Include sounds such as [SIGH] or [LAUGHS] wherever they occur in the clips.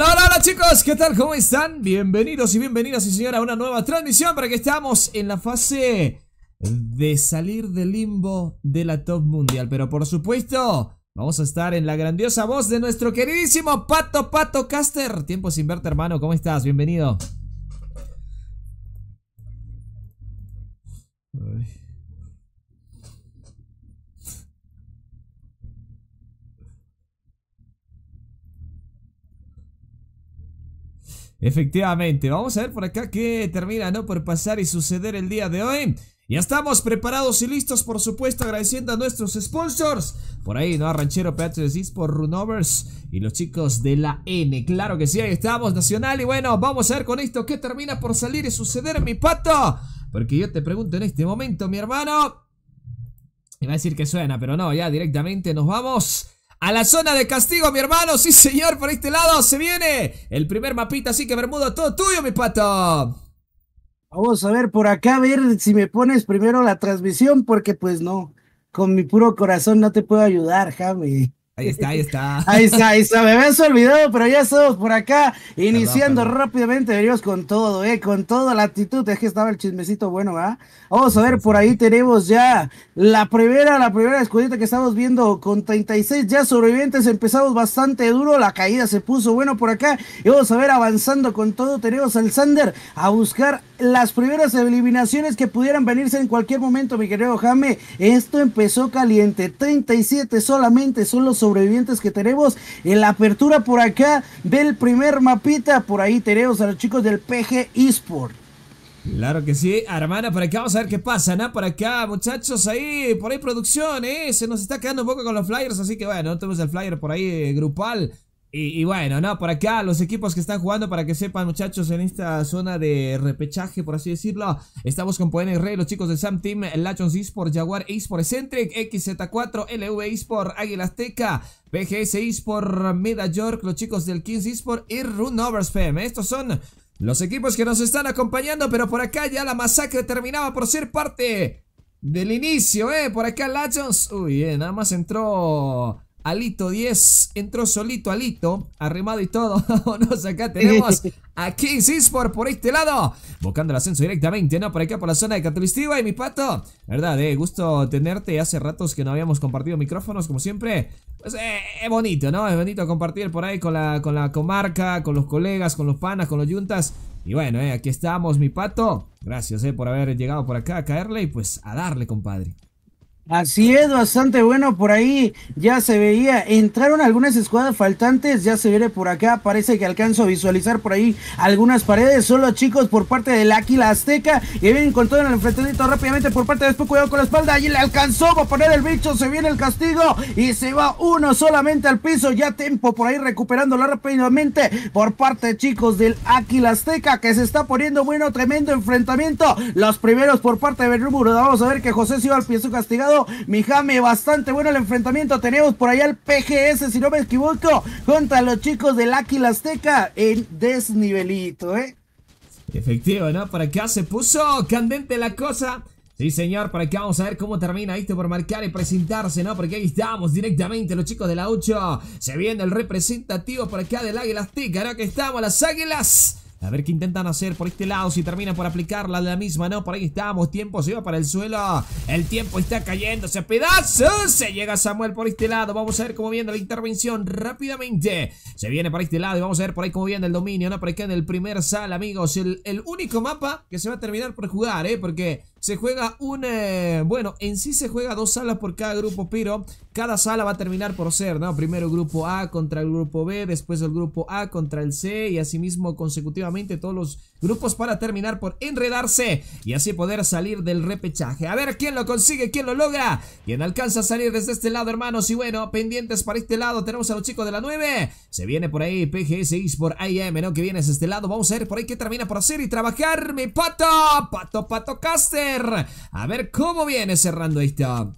Hola, hola, hola chicos, ¿qué tal? ¿Cómo están? Bienvenidos y bienvenidas y señora a una nueva transmisión para que estamos en la fase de salir del limbo de la top mundial. Pero por supuesto, vamos a estar en la grandiosa voz de nuestro queridísimo Pato Pato Caster. Tiempo sin verte hermano, ¿cómo estás? Bienvenido. Efectivamente, vamos a ver por acá qué termina ¿no? por pasar y suceder el día de hoy. Ya estamos preparados y listos, por supuesto, agradeciendo a nuestros sponsors. Por ahí, ¿no? A Ranchero de por Runovers y los chicos de la N. Claro que sí, ahí estamos, Nacional. Y bueno, vamos a ver con esto qué termina por salir y suceder, mi pato. Porque yo te pregunto en este momento, mi hermano. va a decir que suena, pero no, ya directamente nos vamos a la zona de castigo, mi hermano. Sí, señor, por este lado se viene el primer mapita. Así que, Bermudo, todo tuyo, mi pato. Vamos a ver por acá, a ver si me pones primero la transmisión, porque pues no, con mi puro corazón no te puedo ayudar, Javi. Ahí está, ahí está. [LAUGHS] ahí está, ahí está. Me habías olvidado, pero ya estamos por acá. Iniciando rápidamente, venimos con todo, eh, con toda la actitud. Es que estaba el chismecito bueno, ¿va? Vamos a ver, por ahí tenemos ya la primera, la primera escudita que estamos viendo con 36 ya sobrevivientes. Empezamos bastante duro, la caída se puso bueno por acá. Y vamos a ver, avanzando con todo, tenemos al Sander a buscar las primeras eliminaciones que pudieran venirse en cualquier momento, mi querido Jame. Esto empezó caliente. 37 solamente son los sobrevivientes que tenemos en la apertura por acá del primer mapita. Por ahí tenemos a los chicos del PG eSport. Claro que sí, hermana, por acá vamos a ver qué pasa, ¿no? Por acá, muchachos, ahí, por ahí producción, ¿eh? Se nos está quedando un poco con los flyers, así que bueno, tenemos el flyer por ahí eh, grupal y, bueno, no, por acá los equipos que están jugando, para que sepan muchachos, en esta zona de repechaje, por así decirlo, estamos con Poen Rey, los chicos de Sam Team, Lachons Esport, Jaguar Esport, Eccentric XZ4, LV Esport, Águila Azteca, BGS Esport, Meda York, los chicos del Kings Esport y Runovers Estos son los equipos que nos están acompañando, pero por acá ya la masacre terminaba por ser parte del inicio, ¿eh? Por acá Lachons, uy, eh, nada más entró... Alito 10, entró solito Alito, arrimado y todo. [LAUGHS] Vámonos, acá tenemos [LAUGHS] a King por este lado, buscando el ascenso directamente, ¿no? Por acá, por la zona de Catolistiva. Y mi pato, verdad, eh, gusto tenerte. Hace ratos que no habíamos compartido micrófonos, como siempre. Pues eh, es bonito, ¿no? Es bonito compartir por ahí con la, con la comarca, con los colegas, con los panas, con los yuntas. Y bueno, eh, aquí estamos, mi pato. Gracias, eh, por haber llegado por acá a caerle y pues a darle, compadre. Así es, bastante bueno por ahí. Ya se veía, entraron algunas escuadras faltantes, ya se viene por acá. Parece que alcanzó a visualizar por ahí algunas paredes. Solo chicos por parte del Aquila Azteca. Y vienen con todo en el enfrentamiento rápidamente por parte de Después. Cuidado con la espalda. Allí le alcanzó va a poner el bicho. Se viene el castigo y se va uno solamente al piso. Ya tiempo por ahí recuperándola rápidamente por parte, chicos, del Aquila Azteca que se está poniendo bueno. Tremendo enfrentamiento. Los primeros por parte de Bermúdez. Vamos a ver que José se iba al piso castigado mi Mijame, bastante bueno el enfrentamiento. Tenemos por allá el PGS, si no me equivoco, contra los chicos del Águila Azteca en desnivelito, ¿eh? Efectivo, ¿no? Por acá se puso candente la cosa. Sí, señor, por acá vamos a ver cómo termina esto por marcar y presentarse, ¿no? Porque ahí estamos directamente, los chicos de la 8. Se viene el representativo por acá del Águila Azteca, ¿no? Que estamos, las Águilas a ver qué intentan hacer por este lado. Si terminan por aplicarla de la misma. No, por ahí estamos. Tiempo se va para el suelo. El tiempo está cayendo, se pedazos. Se llega Samuel por este lado. Vamos a ver cómo viene la intervención rápidamente. Se viene para este lado y vamos a ver por ahí cómo viene el dominio. No, por acá en el primer sal, amigos. El, el único mapa que se va a terminar por jugar, ¿eh? Porque se juega un... Eh, bueno, en sí se juega dos salas por cada grupo, pero cada sala va a terminar por ser, ¿no? Primero grupo A contra el grupo B, después el grupo A contra el C y asimismo consecutivamente todos los grupos para terminar por enredarse y así poder salir del repechaje. A ver quién lo consigue, quién lo logra, quién alcanza a salir desde este lado, hermanos. Y bueno, pendientes para este lado, tenemos a los chicos de la 9. Se viene por ahí PGS por IM, ¿no? Que viene desde este lado. Vamos a ver por ahí qué termina por hacer y trabajar mi pato, pato, pato, a ver cómo viene cerrando esto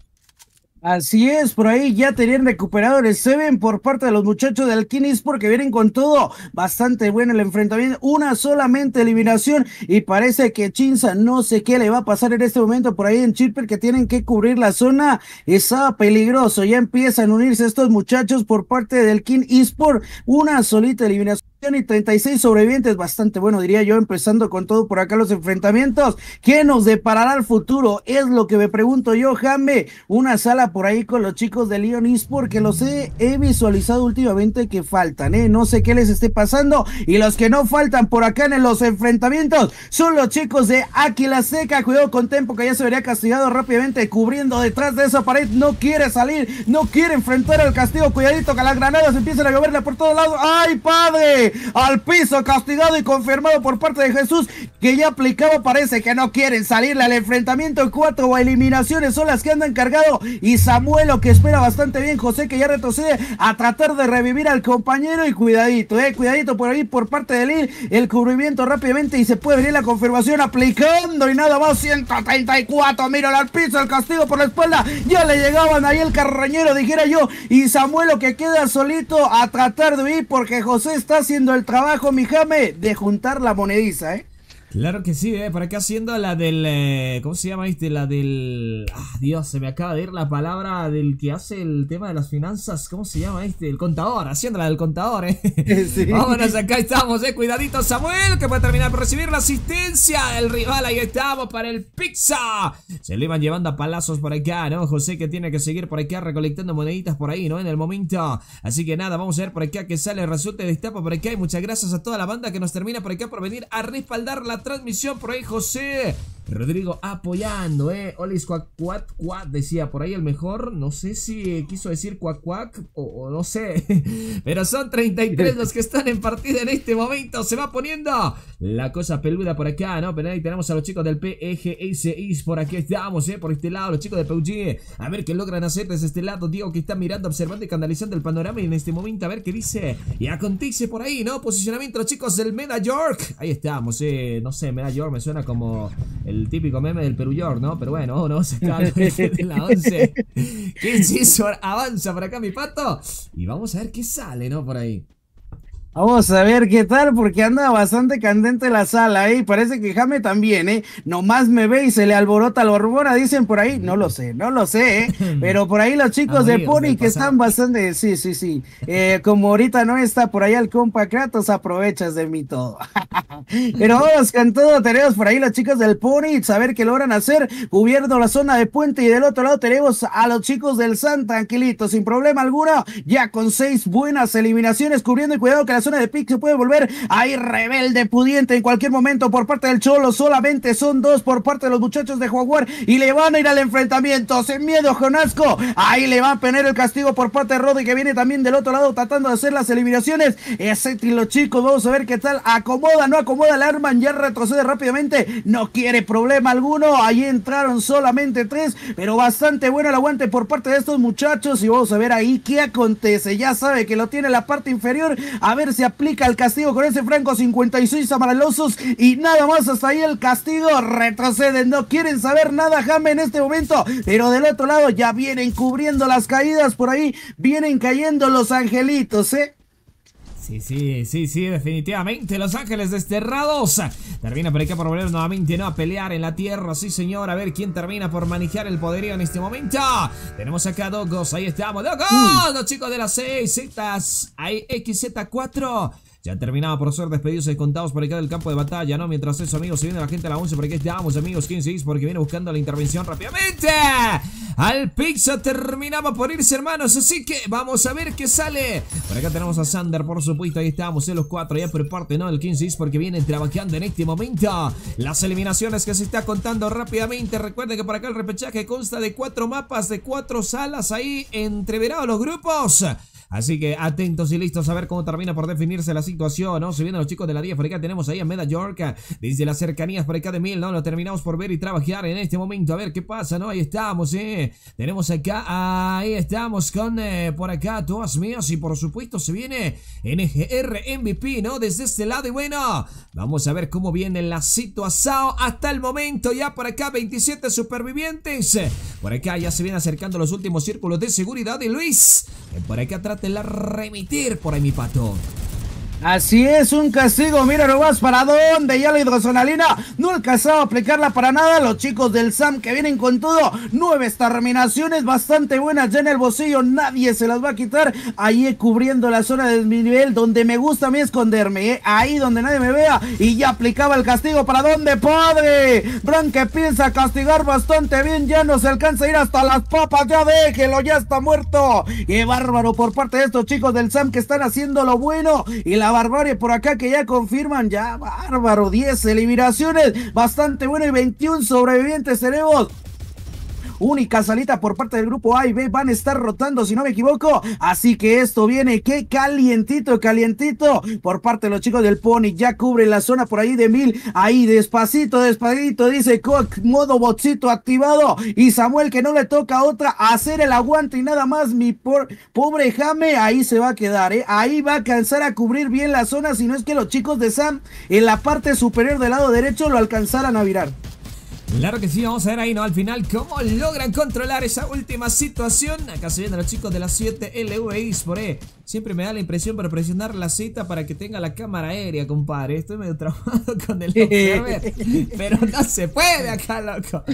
Así es, por ahí ya tenían recuperadores, se Seven por parte de los muchachos de Alquinis porque vienen con todo. Bastante bueno el enfrentamiento, una solamente eliminación y parece que Chinza no sé qué le va a pasar en este momento por ahí en Chipper que tienen que cubrir la zona. Está peligroso, ya empiezan a unirse estos muchachos por parte del King Esport. Una solita eliminación y 36 sobrevivientes, bastante bueno, diría yo, empezando con todo por acá los enfrentamientos. ¿Qué nos deparará el futuro? Es lo que me pregunto yo, Jame, Una sala por ahí con los chicos de Leon porque los he, visualizado últimamente que faltan, ¿eh? No sé qué les esté pasando. Y los que no faltan por acá en los enfrentamientos son los chicos de Aquila Seca. Cuidado con Tempo que ya se vería castigado rápidamente, cubriendo detrás de esa pared. No quiere salir, no quiere enfrentar al castigo. Cuidadito que las granadas empiezan a lloverle por todos lados. ¡Ay, padre! al piso, castigado y confirmado por parte de Jesús, que ya aplicado parece que no quieren salirle al enfrentamiento. Cuatro o eliminaciones son las que andan cargado y Samuelo que espera bastante bien, José que ya retrocede a tratar de revivir al compañero y cuidadito, eh, cuidadito por ahí por parte del ir, el cubrimiento rápidamente y se puede venir la confirmación aplicando y nada más 134, mira al piso, el castigo por la espalda, ya le llegaban ahí el carrañero, dijera yo, y Samuelo que queda solito a tratar de ir, porque José está haciendo el trabajo, mi Jame, de juntar la monediza, ¿eh? Claro que sí, ¿eh? por acá haciendo la del... Eh, ¿Cómo se llama este? La del... Ah, Dios, se me acaba de ir la palabra del que hace el tema de las finanzas. ¿Cómo se llama este? El contador, haciendo la del contador, ¿eh? [LAUGHS] Vámonos, acá estamos, ¿eh? Cuidadito Samuel, que va a terminar por recibir la asistencia del rival. Ahí estamos para el pizza. Se lo iban llevando a palazos por acá, ¿no? José que tiene que seguir por acá recolectando moneditas por ahí, ¿no? En el momento. Así que nada, vamos a ver por acá que sale, el resulte De pa. por acá. Y muchas gracias a toda la banda que nos termina por acá por venir a respaldar la transmisión por ahí, José. Rodrigo apoyando, eh. Olis cuac, cuac, cuac, decía por ahí el mejor. No sé si quiso decir cuac, cuac o, no sé. [LAUGHS] Pero son 33 los que están en partida en este momento. Se va poniendo la cosa peluda por acá, ¿no? Pero ahí tenemos a los chicos del PEGSIS. Por aquí estamos, eh. Por este lado, los chicos de PUG e. A ver qué logran hacer desde este lado. Diego que está mirando, observando y canalizando el panorama. Y en este momento, a ver qué dice. Y acontece por ahí, ¿no? Posicionamiento, los chicos del Meda York. Ahí estamos, eh. No no sé, me da york, me suena como el típico meme del Perú york, ¿no? Pero bueno, no, se [LAUGHS] de la 11. ¿Qué es Avanza por acá, mi pato. Y vamos a ver qué sale, ¿no? Por ahí. Vamos a ver qué tal, porque anda bastante candente la sala, ahí ¿eh? Parece que Jame también, ¿eh? Nomás me ve y se le alborota la hormona, dicen por ahí. No lo sé, no lo sé, ¿eh? [LAUGHS] Pero por ahí los chicos de Pony que están bastante. Sí, sí, sí. Eh, como ahorita no está por ahí el compa Kratos, aprovechas de mí todo. [LAUGHS] Pero vamos con todo, tenemos por ahí los chicos del Pony, ver qué logran hacer. Cubierto la zona de puente y del otro lado tenemos a los chicos del San, tranquilitos, sin problema alguno, ya con seis buenas eliminaciones, cubriendo y cuidado que la zona de pick se puede volver ahí rebelde, pudiente en cualquier momento por parte del Cholo. Solamente son dos por parte de los muchachos de Jaguar y le van a ir al enfrentamiento. Sin miedo, Jonasco. Ahí le va a poner el castigo por parte de Rodri que viene también del otro lado tratando de hacer las eliminaciones. Ese los chicos vamos a ver qué tal. Acomoda, no acomoda, el arma. ya retrocede rápidamente. No quiere problema alguno. Ahí entraron solamente tres, pero bastante bueno el aguante por parte de estos muchachos. Y vamos a ver ahí qué acontece. Ya sabe que lo tiene la parte inferior. A ver se aplica el castigo con ese franco 56 amaralosos y nada más hasta ahí el castigo. Retroceden, no quieren saber nada Jame en este momento, pero del otro lado ya vienen cubriendo las caídas por ahí, vienen cayendo los angelitos, ¿eh? Sí, sí, sí, sí, definitivamente. Los Ángeles Desterrados. Termina por acá por volver nuevamente ¿no? a pelear en la tierra. Sí, señor. A ver quién termina por manejar el poderío en este momento. Tenemos acá a Dogos. Ahí estamos. Dogos. Los chicos de las 6Z. Ahí e XZ4. Ya terminaba por ser despedidos y contados por acá del campo de batalla, ¿no? Mientras eso, amigos, se viene la gente a la 11 por aquí estamos, amigos, 15 6 porque viene buscando la intervención rápidamente. Al pizza terminaba por irse, hermanos, así que vamos a ver qué sale. Por acá tenemos a Sander, por supuesto, ahí estamos, en los cuatro ya por parte, ¿no? El 15 6 porque viene trabajando en este momento. Las eliminaciones que se está contando rápidamente. Recuerden que por acá el repechaje consta de cuatro mapas, de cuatro salas ahí entreverados los grupos. Así que atentos y listos a ver cómo termina por definirse la situación, ¿no? Se vienen los chicos de la 10, por acá tenemos ahí a Meda York, desde las cercanías por acá de Mil, ¿no? Lo terminamos por ver y trabajar en este momento, a ver qué pasa, ¿no? Ahí estamos, ¿eh? Tenemos acá, ahí estamos con, eh, por acá, todos míos y por supuesto se viene NGR MVP, ¿no? Desde este lado y bueno, vamos a ver cómo viene la situación hasta el momento, ya por acá 27 supervivientes, por acá ya se vienen acercando los últimos círculos de seguridad y Luis, por acá trata la remitir por ahí, mi pato. Así es, un castigo. Mira vas para dónde. Ya la hidrosonalina no alcanzaba a aplicarla para nada. Los chicos del SAM que vienen con todo. Nueve terminaciones bastante buenas ya en el bolsillo. Nadie se las va a quitar. Ahí cubriendo la zona de mi nivel donde me gusta a mí esconderme. ¿eh? Ahí donde nadie me vea. Y ya aplicaba el castigo. ¿Para dónde, padre? que piensa castigar bastante bien. Ya no se alcanza a ir hasta las papas. Ya déjelo, ya está muerto. Qué bárbaro por parte de estos chicos del SAM que están haciendo lo bueno. Y la barbarie por acá que ya confirman, ya bárbaro, 10 eliminaciones, bastante bueno y 21 sobrevivientes tenemos única salita por parte del grupo A y B. Van a estar rotando, si no me equivoco. Así que esto viene, qué calientito, calientito por parte de los chicos del Pony. Ya cubre la zona por ahí de mil. Ahí despacito, despacito, dice Cook, modo botsito activado. Y Samuel que no le toca otra hacer el aguante y nada más. Mi pobre Jame, ahí se va a quedar, ¿eh? Ahí va a alcanzar a cubrir bien la zona. Si no es que los chicos de Sam en la parte superior del lado derecho lo alcanzaran a virar. Claro que sí, vamos a ver ahí, ¿no? Al final, cómo logran controlar esa última situación. Acá se vienen los chicos de las 7LVX por E. Siempre me da la impresión para presionar la cita para que tenga la cámara aérea, compadre. Estoy medio trabajado [LAUGHS] con el [LAUGHS] observer. pero no se puede acá, loco.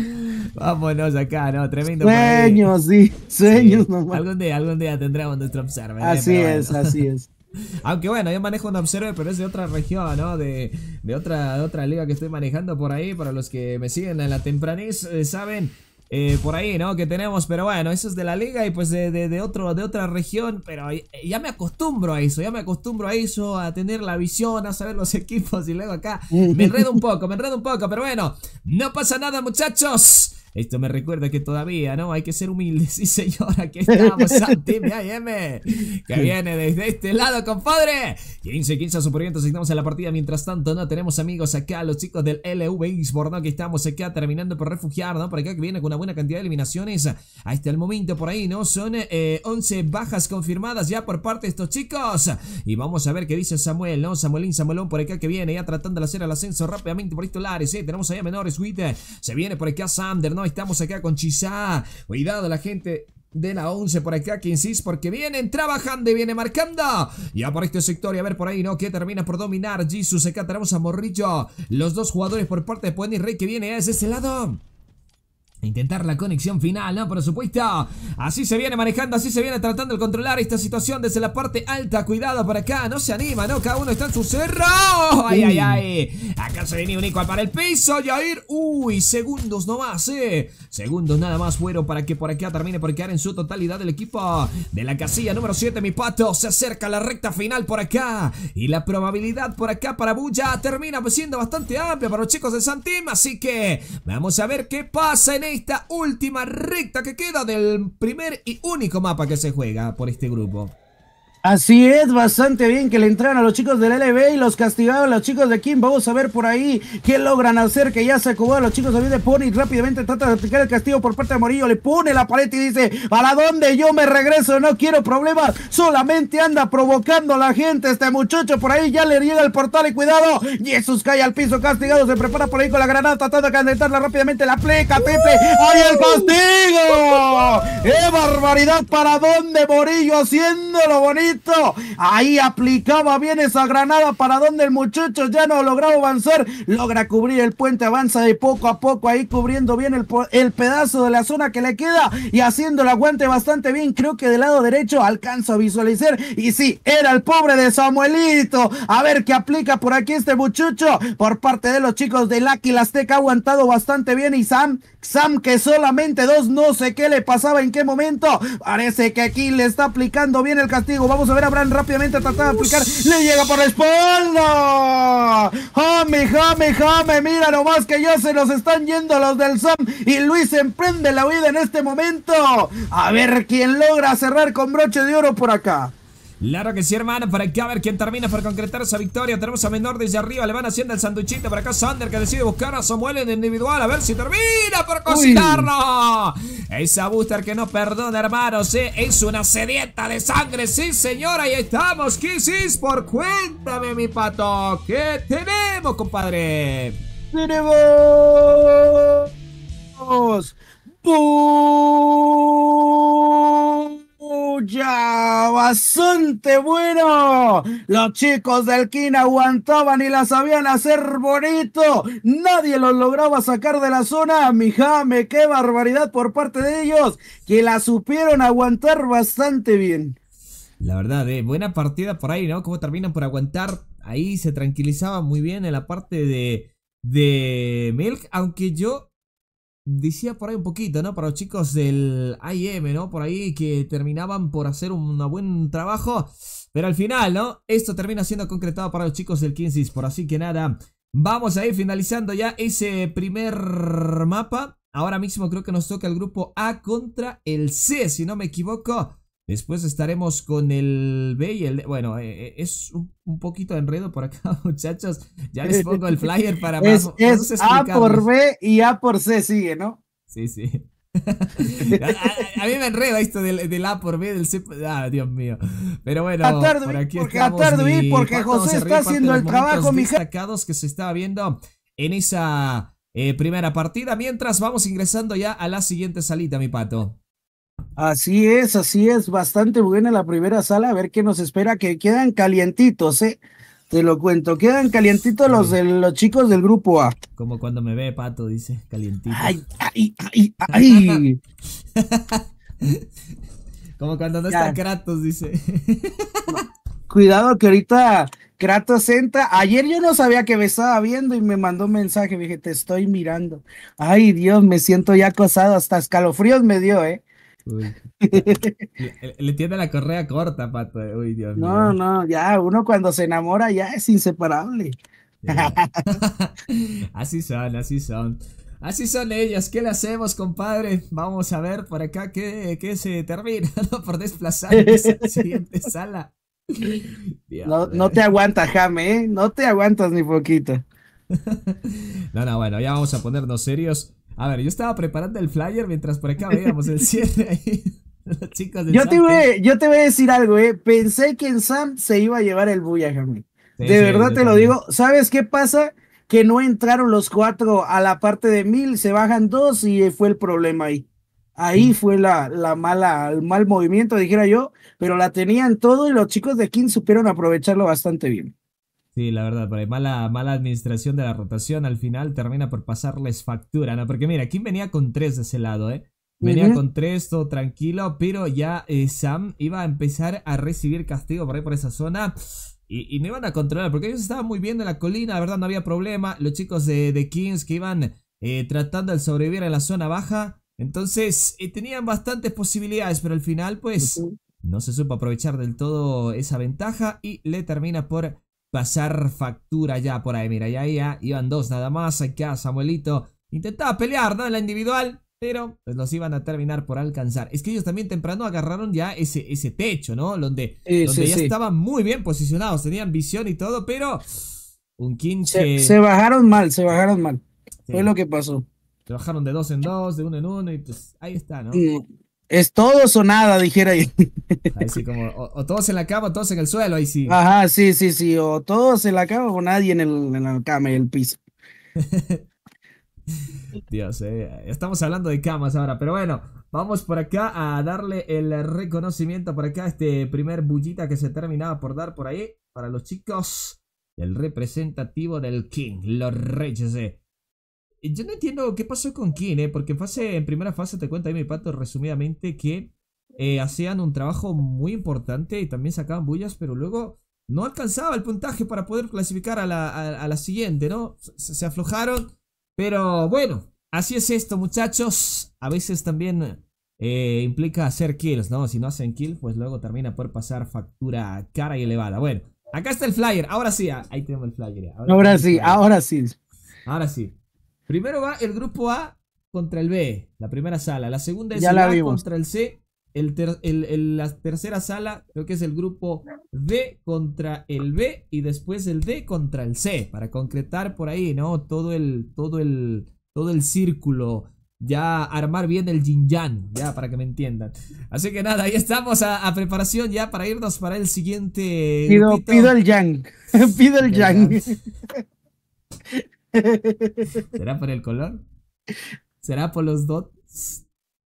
Vámonos acá, ¿no? Tremendo. Sueños, sí. Sueños sí. Algún día, algún día tendremos nuestro observer. ¿eh? Así es, así es. Aunque bueno, yo manejo un observer, pero es de otra región, ¿no? De, otra, otra liga que estoy manejando por ahí. Para los que me siguen en la tempraniz, eh, saben. Eh, por ahí, ¿no? Que tenemos, pero bueno, eso es de la liga y pues de, otro, de otra región, pero ya me acostumbro a eso, ya me acostumbro a eso, a tener la visión, a saber los [LAUGHS] equipos y luego acá me [LAUGHS] enredo un poco, me enredo un poco, pero bueno, no pasa nada muchachos. Esto me recuerda que todavía, ¿no? Hay que ser humildes. [LAUGHS] Sí, señora, aquí estamos, [LAUGHS] Santi M, que viene desde este lado, compadre. 15, 15 superiores, seguimos en la partida. Mientras tanto, ¿no? Tenemos amigos acá, los chicos del LV ¿no? Que estamos acá terminando por refugiar, ¿no? Por acá que viene con una buena cantidad de eliminaciones hasta el este momento por ahí, ¿no? Son 11 eh, bajas confirmadas ya por parte de estos chicos. Y vamos a ver qué dice Samuel, ¿no? Samuelín, Samuelón por acá que viene ya tratando de hacer el ascenso rápidamente por estos lares, ¿eh? Tenemos allá a Menores, Se viene por acá Sander, ¿no? Estamos acá con Chisá. Cuidado la gente de la 11 por acá, Que insiste porque vienen trabajando y viene marcando. Ya por este sector, y a ver por ahí, ¿no? Que termina por dominar Jesus. Acá tenemos a Morrillo. Los dos jugadores por parte de Puente y Rey que viene es ese lado. Intentar la conexión final, ¿no? Por supuesto. Así se viene manejando, así se viene tratando de controlar esta situación desde la parte alta. Cuidado por acá, no se anima, ¿no? Cada uno está en su cerro. ¡Ay, ay, ay! Acá se viene un igual para el piso, Jair. ¡Uy! Segundos nomás, ¿eh? Segundos nada más fueron para que por acá termine por quedar en su totalidad el equipo de la casilla número 7, mi pato. Se acerca a la recta final por acá. Y la probabilidad por acá para Bulla termina siendo bastante amplia para los chicos de Santim. Así que vamos a ver qué pasa en este esta última recta que queda del primer y único mapa que se juega por este grupo. Así es, bastante bien que le entraron a los chicos del LB y los castigaron los chicos de Kim. Vamos a ver por ahí qué logran hacer, que ya se a los chicos de de Pony. Rápidamente trata de aplicar el castigo por parte de Morillo. Le pone la paleta y dice, ¿para dónde yo me regreso? No quiero problemas. Solamente anda provocando a la gente. Este muchacho por ahí ya le llega el portal y cuidado. Jesús cae al piso castigado. Se prepara por ahí con la granada tratando de calentarla rápidamente. La pleca, Pepe. ahí el castigo! ¡Qué barbaridad! ¿Para dónde Morillo haciéndolo bonito? Ahí aplicaba bien esa granada para donde el muchacho ya no logrado avanzar. Logra cubrir el puente, avanza de poco a poco ahí cubriendo bien el, pedazo de la zona que le queda y haciendo el aguante bastante bien. Creo que del lado derecho alcanzo a visualizar. Y sí, era el pobre de Samuelito. A ver qué aplica por aquí este muchacho por parte de los chicos del Laki Azteca. Ha aguantado bastante bien y Sam, Sam que solamente dos, no sé qué le pasaba en qué momento. Parece que aquí le está aplicando bien el castigo. Vamos a ver a rápidamente tratar de aplicar. ¡Le llega por la espalda! Jame, jame, jame! Mira nomás que ya se nos están yendo los del Sam. Y Luis emprende la huida en este momento. A ver quién logra cerrar con broche de oro por acá. Claro que sí, hermano, para que a ver quién termina por concretar esa victoria. Tenemos a Menor desde arriba, le van haciendo el sanduchito por acá Sander que decide buscar a Samuel en individual, a ver si termina por cocinarlo. Esa booster que no perdona, hermanos, es una sedienta de sangre, sí, señora, ahí estamos. ¿Qué es por cuéntame, mi pato? ¿Qué tenemos, compadre? Tenemos... ¡Bum! ya! ¡Bastante bueno! Los chicos del Kin aguantaban y la sabían hacer bonito. Nadie los lograba sacar de la zona. Mijame, qué barbaridad por parte de ellos, que la supieron aguantar bastante bien. La verdad, eh, buena partida por ahí, ¿no? Cómo terminan por aguantar. Ahí se tranquilizaba muy bien en la parte de, de Milk, aunque yo decía por ahí un poquito, ¿no? Para los chicos del IM, ¿no? Por ahí que terminaban por hacer un buen trabajo. Pero al final, ¿no? Esto termina siendo concretado para los chicos del 15 por Así que nada, vamos a ir finalizando ya ese primer mapa. Ahora mismo creo que nos toca el grupo A contra el C, si no me equivoco. Después estaremos con el B y el D. Bueno, eh, eh, es un, poquito de enredo por acá, [LAUGHS] muchachos. Ya les pongo el flyer para más. Es, A por B y A por C sigue, ¿no? Sí, sí. [LAUGHS] a, mí me enreda esto del, A por B, del C Ah, Dios mío. Pero bueno, por aquí tarde, porque José está haciendo el trabajo, mi destacados que se estaba viendo en esa eh, primera partida. Mientras vamos ingresando ya a la siguiente salita, mi pato. Así es, así es, bastante buena la primera sala, a ver qué nos espera, que quedan calientitos, ¿eh? Te lo cuento, quedan calientitos los de los chicos del grupo A. Como cuando me ve Pato, dice, calientito. Ay, ay, ay, ay. [LAUGHS] Como cuando no está Kratos, dice. Cuidado que ahorita Kratos entra. Ayer yo no sabía que me estaba viendo y me mandó un mensaje. Me dije, te estoy mirando. Ay, Dios, me siento ya acosado. Hasta escalofríos me dio, ¿eh? [LAUGHS] le, tiende la correa corta, pato. Uy, Dios no, mío. no, ya, uno cuando se enamora ya es inseparable. [LAUGHS] así son, así son. Así son ellas, ¿qué le hacemos, compadre? Vamos a ver por acá qué, se termina [LAUGHS] por desplazar a la siguiente sala. No, te aguanta, Jame, ¿eh? No te aguantas ni poquito. no, no, bueno, ya vamos a ponernos serios. A ver, yo estaba preparando el flyer mientras por acá veíamos el cierre ahí. yo, te voy, yo te voy a decir algo, eh. Pensé que en Sam se iba a llevar el bulla, Jamie. de verdad te lo digo. ¿Sabes qué pasa? Que no entraron los cuatro a la parte de mil, se bajan dos y fue el problema ahí. Ahí mm. fue la, la mala, el mal movimiento, dijera yo, pero la tenían todo y los chicos de King supieron aprovecharlo bastante bien. Sí, la verdad, por Mala, mala administración de la rotación al final termina por pasarles factura, ¿no? Porque mira, Kim venía con tres de ese lado, ¿eh? Venía con tres, todo tranquilo, pero ya eh, Sam iba a empezar a recibir castigo por ahí por esa zona. Y, no iban a controlar, porque ellos estaban muy bien en la colina, la verdad no había problema. Los chicos de, Kings que iban eh, tratando de sobrevivir en la zona baja. Entonces eh, tenían bastantes posibilidades, pero al final pues no se supo aprovechar del todo esa ventaja y le termina por pasar factura ya por ahí. Mira, ya, ya iban dos nada más. Acá Samuelito intentaba pelear, ¿no? En la individual. Pero pues los iban a terminar por alcanzar. Es que ellos también temprano agarraron ya ese, ese techo, ¿no? Donde, donde ya estaban muy bien posicionados, tenían visión y todo, pero un quinche... Se, se bajaron mal, se bajaron mal. Fue lo que pasó. Se bajaron de dos en dos, de uno en uno, y pues ahí está, ¿no? Es todos o nada, dijera [LAUGHS] ahí. así como, o, todos en la cama, o todos en el suelo, ahí sí. Ajá, sí, sí, sí, o todos en la cama o nadie en, el, en la cama y el piso. [LAUGHS] Dios, eh, estamos hablando de camas ahora, pero bueno, vamos por acá a darle el reconocimiento por acá este primer bullita que se terminaba por dar por ahí para los chicos el representativo del King, los Reyes. Eh. Yo no entiendo qué pasó con quién, eh, porque en, fase, en primera fase te cuenta ahí mi pato resumidamente que eh, hacían un trabajo muy importante y también sacaban bullas, pero luego no alcanzaba el puntaje para poder clasificar a la, siguiente, ¿no? Se, aflojaron, pero bueno, así es esto muchachos. A veces también eh, implica hacer kills, ¿no? Si no hacen kill, pues luego termina por pasar factura cara y elevada. Bueno, acá está el flyer, ahora sí, ahí tenemos el flyer. Ahora, sí, ahora sí. Ahora sí. Primero va el grupo A contra el B, la primera sala. La segunda es el A contra el C. la tercera sala creo que es el grupo D contra el B y después el D contra el C, para concretar por ahí, ¿no? Todo el, todo el, todo el círculo ya armar bien el yin ya para que me entiendan. Así que nada, ahí estamos a, preparación ya para irnos para el siguiente. Pido, pido el yang, [LAUGHS] pido el yang. [LAUGHS] ¿Será por el color? ¿Será por los dots?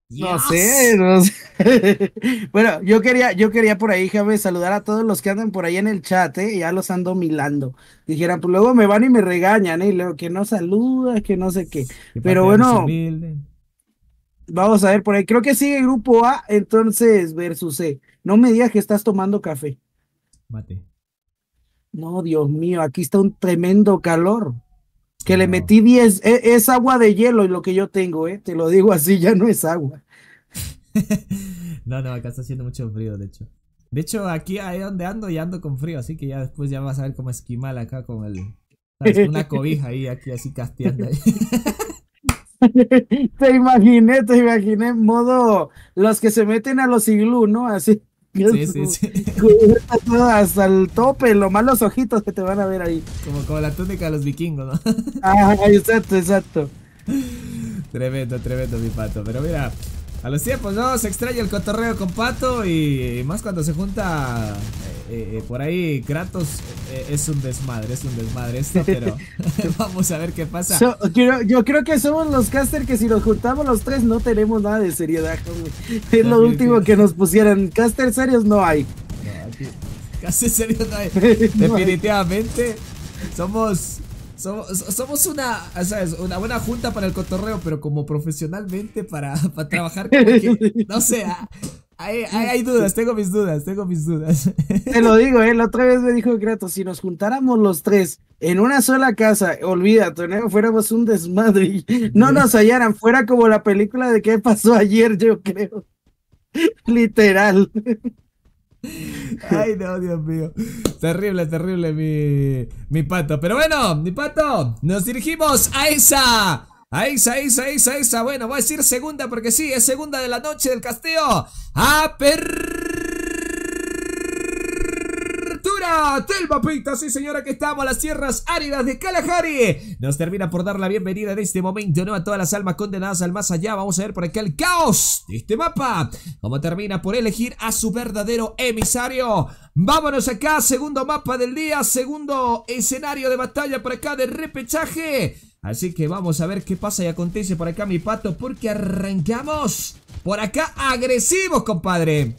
No sé, no sé. [LAUGHS] bueno, yo quería, yo quería por ahí, Javi, saludar a todos los que andan por ahí en el chat, ¿eh? ya los ando milando. Dijeran, pues luego me van y me regañan, Y eh, Luego, que no saluda, que no sé qué. Pero bueno, vamos a ver por ahí. Creo que sigue grupo A, entonces, versus C. No me digas que estás tomando café. Mate. No, Dios mío, aquí está un tremendo calor. Que le metí 10, e, es, agua de hielo y lo que yo tengo, ¿eh? te lo digo así, ya no es agua. [LAUGHS] no, no, acá está haciendo mucho frío, de hecho. De hecho, aquí ahí donde ando ya ando con frío, así que ya después ya vas a ver cómo esquimal acá con el una cobija ahí aquí así casteando ahí. [LAUGHS] te imaginé, te imaginé modo los que se meten a los iglú, ¿no? Así. Sí, [LAUGHS] Hasta el tope, lo más los ojitos que te van a ver ahí. Como, como la túnica de los vikingos, ¿no? [LAUGHS] Ah, exacto, exacto. Tremendo, tremendo, mi pato. Pero mira, a los tiempos, ¿no? Se extraña el cotorreo con pato y más cuando se junta. Eh, eh, eh, por ahí Kratos eh, es un desmadre, es un desmadre esto, pero [LAUGHS] [LAUGHS] vamos a ver qué pasa. yo, creo que somos los caster que si nos juntamos los tres no tenemos nada de seriedad. Es lo último que nos pusieran. Caster serios no hay. caster serios [LAUGHS] Definitivamente somos somos, somos una, una buena junta para el cotorreo, pero como profesionalmente para, para trabajar, no sé, ah, hay, dudas, tengo mis dudas, tengo mis dudas. Te lo digo, ¿eh? la otra vez me dijo Grato, si nos juntáramos los tres en una sola casa, olvídate, ¿no? fuéramos un desmadre, y no nos hallaran, fuera como la película de qué pasó ayer, yo creo. Literal. Ay, no, Dios mío. Terrible, terrible mi, mi pato. Pero bueno, mi pato, nos dirigimos a esa ahí está, ahí está. Bueno, voy a decir segunda porque sí, es segunda de la noche del castillo. Apertura del mapita, sí señora que estamos, las tierras áridas de Kalahari. Nos termina por dar la bienvenida en este momento, ¿no? A todas las almas condenadas al más allá. Vamos a ver por acá el caos de este mapa. Como termina por elegir a su verdadero emisario. Vámonos acá, segundo mapa del día, segundo escenario de batalla por acá de repechaje. Así que vamos a ver qué pasa y acontece por acá, mi pato, porque arrancamos por acá agresivos, compadre.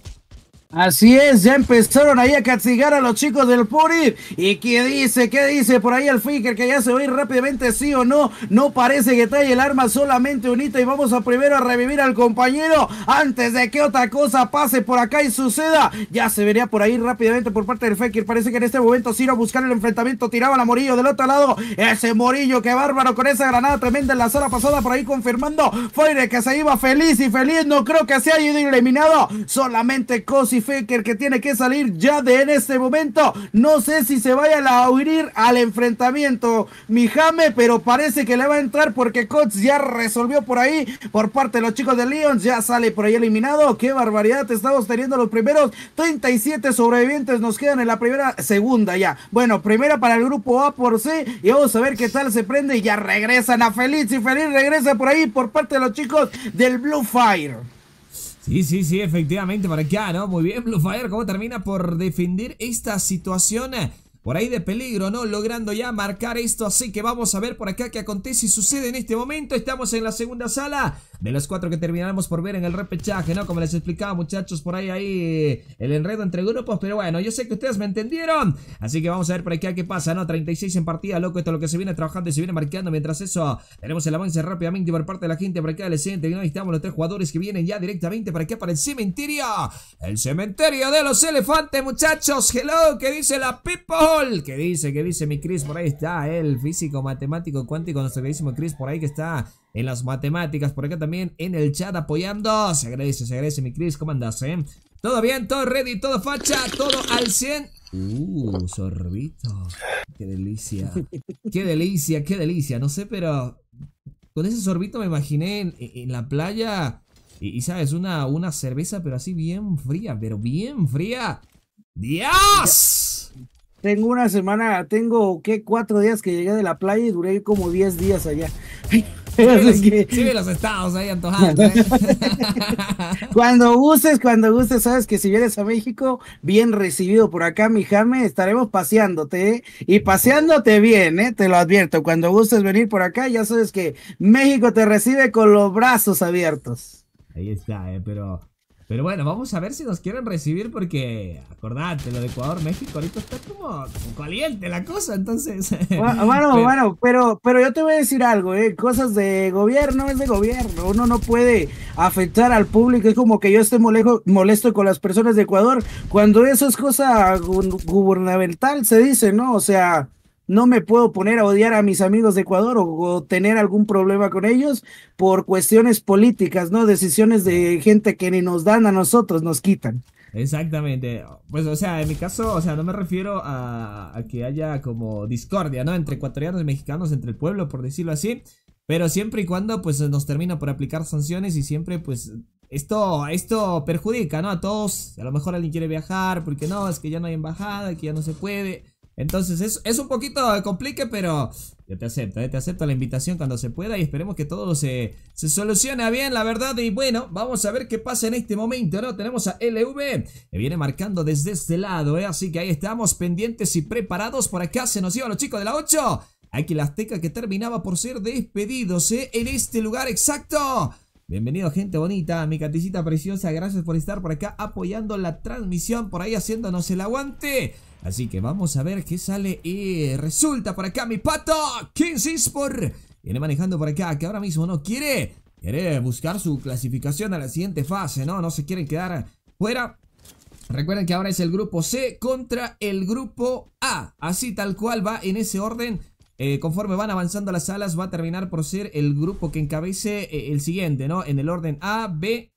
Así es, ya empezaron ahí a castigar a los chicos del Puri. ¿Y qué dice? ¿Qué dice por ahí el Faker que ya se va ir rápidamente, sí o no? No parece que trae el arma solamente unita y vamos a primero a revivir al compañero antes de que otra cosa pase por acá y suceda. Ya se vería por ahí rápidamente por parte del Faker. Parece que en este momento iba a buscar el enfrentamiento. Tiraba a Morillo del otro lado. Ese Morillo, que bárbaro con esa granada tremenda en la zona pasada por ahí confirmando. Faker que se iba feliz y feliz. No creo que se haya ido eliminado. Solamente Cosi Faker que tiene que salir ya de en este momento. No sé si se vaya a abrir al enfrentamiento mi Jame, pero parece que le va a entrar porque Cots ya resolvió por ahí por parte de los chicos de Lions. Ya sale por ahí eliminado. Qué barbaridad. Estamos teniendo los primeros 37 sobrevivientes. Nos quedan en la primera, segunda ya. Bueno, primera para el grupo A por C. Y vamos a ver qué tal se prende. Y ya regresan a Feliz y Feliz regresa por ahí por parte de los chicos del Blue Fire. Sí, sí, sí, efectivamente, por acá, ¿no? Muy bien, Blue Fire, cómo termina por defender esta situación eh? por ahí de peligro, ¿no? Logrando ya marcar esto, así que vamos a ver por acá qué acontece y sucede en este momento. Estamos en la segunda sala de los cuatro que terminaremos por ver en el repechaje, ¿no? Como les explicaba, muchachos, por ahí, ahí, eh, el enredo entre grupos, pero bueno, yo sé que ustedes me entendieron, así que vamos a ver por aquí a qué pasa, ¿no? 36 en partida, loco, esto es lo que se viene trabajando y se viene marcando, mientras eso, tenemos el avance rápidamente por parte de la gente por acá del siguiente, ¿no? Ahí estamos los tres jugadores que vienen ya directamente para qué? para el cementerio, el cementerio de los elefantes, muchachos, hello, ¿Qué dice la people, ¿Qué dice, ¿Qué dice mi Chris, por ahí está, el físico, matemático, cuántico, nuestro queridísimo Chris, por ahí que está en las matemáticas. Por acá también en el chat apoyando. Se agradece, se agradece, mi Chris. ¿Cómo andas, eh? Todo bien, todo ready, todo facha, todo al 100. Uh, sorbito. Qué delicia. Qué delicia, qué delicia. No sé, pero con ese sorbito me imaginé en, la playa. Y, sabes, una, una cerveza, pero así bien fría, pero bien fría. ¡Dios! Tengo una semana, tengo, ¿qué? Cuatro días que llegué de la playa y duré como 10 días allá sí, los estados ahí antojando. [LAUGHS] ¿eh? cuando gustes, cuando gustes, sabes que si vienes a México, bien recibido por acá, mi Jame, estaremos paseándote ¿eh? y paseándote bien, ¿eh? te lo advierto. Cuando gustes venir por acá, ya sabes que México te recibe con los brazos abiertos. Ahí está, ¿eh? pero pero bueno, vamos a ver si nos quieren recibir porque, acordate, lo de Ecuador-México ahorita está como, caliente la cosa, entonces... Bueno, [LAUGHS] bueno, pero, pero yo te voy a decir algo, ¿eh? cosas de gobierno es de gobierno, uno no puede afectar al público, es como que yo esté molesto con las personas de Ecuador, cuando eso es cosa gubernamental, se dice, ¿no? O sea no me puedo poner a odiar a mis amigos de Ecuador o, tener algún problema con ellos por cuestiones políticas, ¿no? Decisiones de gente que ni nos dan a nosotros, nos quitan. Exactamente. Pues, o sea, en mi caso, o sea, no me refiero a, que haya como discordia, ¿no? Entre ecuatorianos y mexicanos, entre el pueblo, por decirlo así. Pero siempre y cuando, pues, nos termina por aplicar sanciones y siempre, pues, esto, esto perjudica, ¿no? A todos. A lo mejor alguien quiere viajar porque no, es que ya no hay embajada, que ya no se puede. Entonces es, un poquito complique, pero yo te acepto, eh, te acepto la invitación cuando se pueda y esperemos que todo se, se solucione bien, la verdad. Y bueno, vamos a ver qué pasa en este momento, ¿no? Tenemos a LV, que viene marcando desde este lado, ¿eh? Así que ahí estamos pendientes y preparados. Por acá se nos iban los chicos de la 8. Aquí la Azteca que terminaba por ser despedidos, ¿eh? En este lugar exacto. Bienvenido gente bonita, mi catecita preciosa, gracias por estar por acá apoyando la transmisión, por ahí haciéndonos el aguante. Así que vamos a ver qué sale. Y resulta por acá mi pato. Kings por Viene manejando por acá, que ahora mismo no quiere. Quiere buscar su clasificación a la siguiente fase, ¿no? No se quieren quedar fuera. Recuerden que ahora es el grupo C contra el grupo A. Así tal cual va en ese orden. Eh, conforme van avanzando las alas va a terminar por ser el grupo que encabece eh, el siguiente, ¿no? En el orden A, B.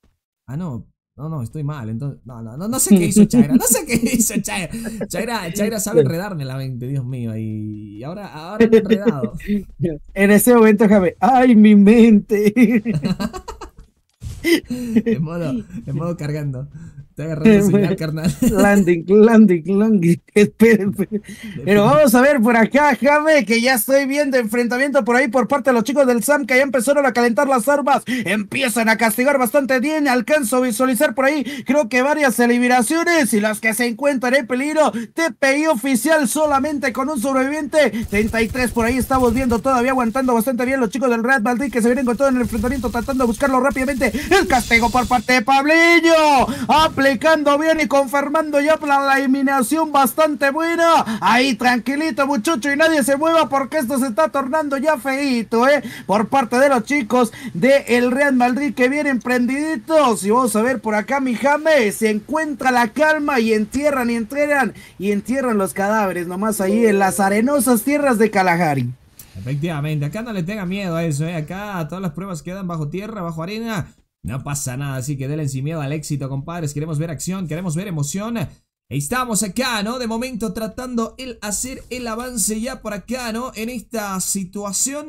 Ah, no. No, no, estoy mal. Entonces, no, no, no, no sé qué hizo Chaira. No sé qué [LAUGHS] hizo Chaira. Chaira, Chaira sabe enredarme la mente, Dios mío. Y ahora, ahora me he enredado. [LAUGHS] En ese momento, Javier, ¡ay, mi mente! [LAUGHS] en, modo, en modo cargando. Te [LAUGHS] carnal. [LAUGHS] Landing, landing, landing. [LAUGHS] Espérenme. Pero vamos a ver por acá, Jame, que ya estoy viendo enfrentamiento por ahí por parte de los chicos del SAM que ya empezaron a calentar las armas. Empiezan a castigar bastante bien. Alcanzo a visualizar por ahí, creo que varias celebraciones y las que se encuentran en peligro. TPI oficial solamente con un sobreviviente. 33 por ahí estamos viendo todavía aguantando bastante bien los chicos del Red Madrid que se vienen con todo en el enfrentamiento tratando de buscarlo rápidamente. El castigo por parte de Pabliño aplicando bien y confirmando ya la eliminación bastante buena. Ahí tranquilito muchacho y nadie se mueva porque esto se está tornando ya feito, ¿eh? Por parte de los chicos del el Real Madrid que vienen prendiditos. Y vamos a ver por acá mi jame, Se encuentra la calma y entierran y entregan y entierran los cadáveres nomás ahí en las arenosas tierras de Kalahari. Efectivamente, acá no le tenga miedo a eso, ¿eh? acá todas las pruebas quedan bajo tierra, bajo arena, no pasa nada, así que denle sin miedo al éxito, compadres. Queremos ver acción, queremos ver emoción. Estamos acá, ¿no? De momento tratando el hacer el avance ya por acá, ¿no? En esta situación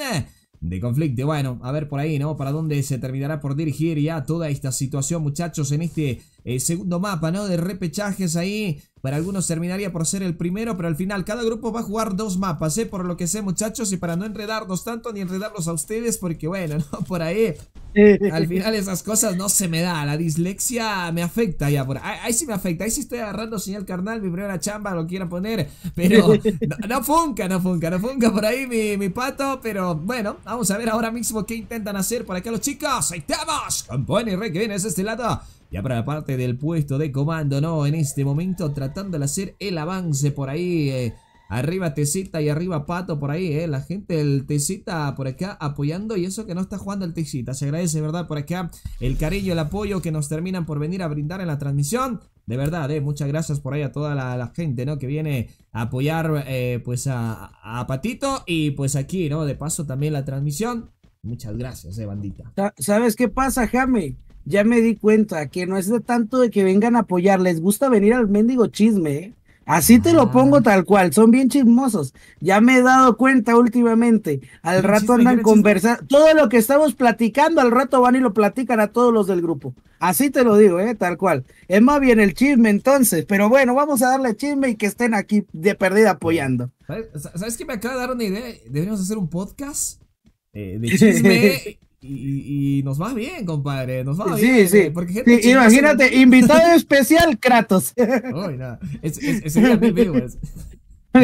de conflicto. Bueno, a ver por ahí, ¿no? Para dónde se terminará por dirigir ya toda esta situación, muchachos, en este eh, segundo mapa, ¿no? De repechajes ahí. Para algunos terminaría por ser el primero, pero al final cada grupo va a jugar dos mapas, ¿eh? Por lo que sé, muchachos, y para no enredarnos tanto ni enredarlos a ustedes, porque bueno, [LAUGHS] ¿no? Por ahí, al final esas cosas no se me da. La dislexia me afecta ya. Por... Ahí, sí me afecta, ahí sí estoy agarrando señal carnal, mi primera chamba, lo quiero poner, pero no, funca, no funca, no funca por ahí mi, pato, pero bueno, vamos a ver ahora mismo qué intentan hacer por acá los chicos. Ahí estamos, y Rey que viene desde este lado ya para la parte del puesto de comando, ¿no? En este momento tratando de hacer el avance por ahí. Eh, arriba Tecita y arriba Pato por ahí, ¿eh? La gente del Tecita por acá apoyando y eso que no está jugando el Tecita. Se agradece, ¿verdad? Por acá el cariño, el apoyo que nos terminan por venir a brindar en la transmisión. De verdad, ¿eh? Muchas gracias por ahí a toda la, gente, ¿no? Que viene a apoyar, eh, pues, a, Patito y pues aquí, ¿no? De paso también la transmisión. Muchas gracias, eh, bandita. ¿Sabes qué pasa, Jame? ya me di cuenta que no es de tanto de que vengan a apoyar, les gusta venir al mendigo chisme. ¿eh? Así te lo pongo tal cual, son bien chismosos. Ya me he dado cuenta últimamente. Al rato andan conversando. Todo lo que estamos platicando, al rato van y lo platican a todos los del grupo. Así te lo digo, ¿eh? tal cual. Es más bien el chisme entonces, pero bueno, vamos a darle chisme y que estén aquí de perdida apoyando. ¿Sabes, qué me acaba de dar una idea? ¿Debemos hacer un podcast eh, de [LAUGHS] chisme y, nos va bien, compadre, nos va bien. Sí, eh, sí. imagínate, invitado [LAUGHS] especial, Kratos. [LAUGHS]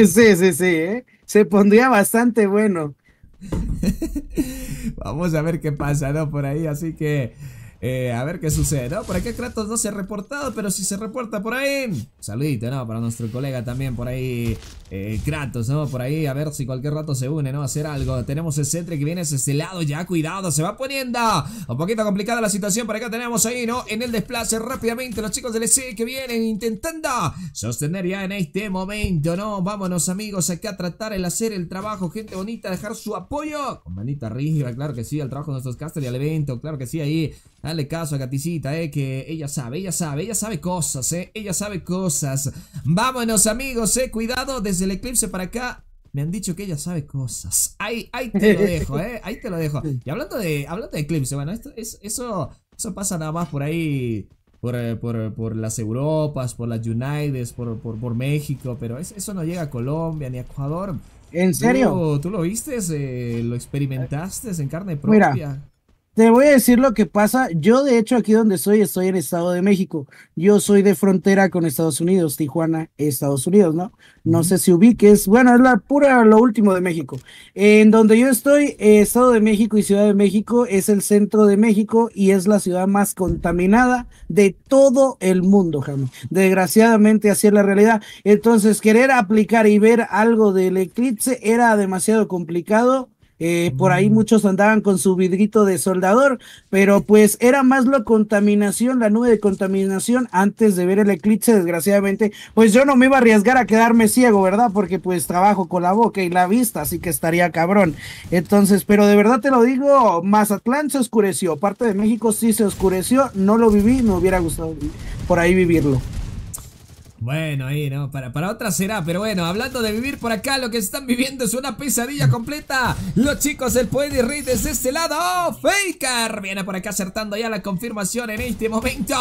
Sí, sí, sí, ¿eh? Se pondría bastante bueno. [LAUGHS] Vamos a ver qué pasa, ¿no? Por ahí, así que... Eh, a ver qué sucede, ¿no? Por aquí Kratos no se ha reportado, pero si se reporta por ahí. Saludito, ¿no? Para nuestro colega también por ahí, eh, Kratos, ¿no? Por ahí, a ver si cualquier rato se une, ¿no? A hacer algo. Tenemos el centro que viene lado, ya, cuidado, se va poniendo un poquito complicada la situación. Por acá tenemos ahí, ¿no? En el desplace rápidamente los chicos del EC que vienen intentando sostener ya en este momento, ¿no? Vámonos, amigos, acá a tratar el hacer el trabajo, gente bonita, dejar su apoyo. Con manita rígida, claro que sí, al trabajo de nuestros casters y al evento, claro que sí, ahí. Dale caso a Gatisita, eh, que ella sabe, ella sabe, ella sabe cosas, eh, ella sabe cosas. Vámonos, amigos, eh, cuidado desde el eclipse para acá me han dicho que ella sabe cosas. Ahí, ahí te lo dejo, ¿eh? Ahí te lo dejo. [LAUGHS] Y hablando de, hablando de eclipse, bueno, esto, es, eso, eso pasa nada más por ahí, por, eh, por las Europas, por las United, por, México, pero eso no llega a Colombia ni a Ecuador. ¿En serio? ¿Tú, lo viste? Eh, ¿Lo experimentaste en carne propia? Te voy a decir lo que pasa. Yo, de hecho, aquí donde estoy, estoy en Estado de México. Yo soy de frontera con Estados Unidos, Tijuana, Estados Unidos, ¿no? No sé si ubiques. Bueno, es la pura, lo último de México. En donde yo estoy, eh, Estado de México y Ciudad de México es el centro de México y es la ciudad más contaminada de todo el mundo, Jamie. Desgraciadamente, así es la realidad. Entonces, querer aplicar y ver algo del eclipse era demasiado complicado eh, por ahí mm. muchos andaban con su vidrito de soldador, pero pues era más la contaminación, la nube de contaminación antes de ver el eclipse, desgraciadamente. Pues yo no me iba a arriesgar a quedarme ciego, ¿verdad? Porque pues trabajo con la boca y la vista, así que estaría cabrón. Entonces, pero de verdad te lo digo, Mazatlán se oscureció, parte de México sí se oscureció, no lo viví, me hubiera gustado por ahí vivirlo. Bueno, ahí, ¿no? Para, para otra será, pero bueno, hablando de vivir por acá, lo que están viviendo es una pesadilla completa. Los chicos el pueden y Rey desde este lado. Faker! Viene por acá acertando ya la confirmación en este momento.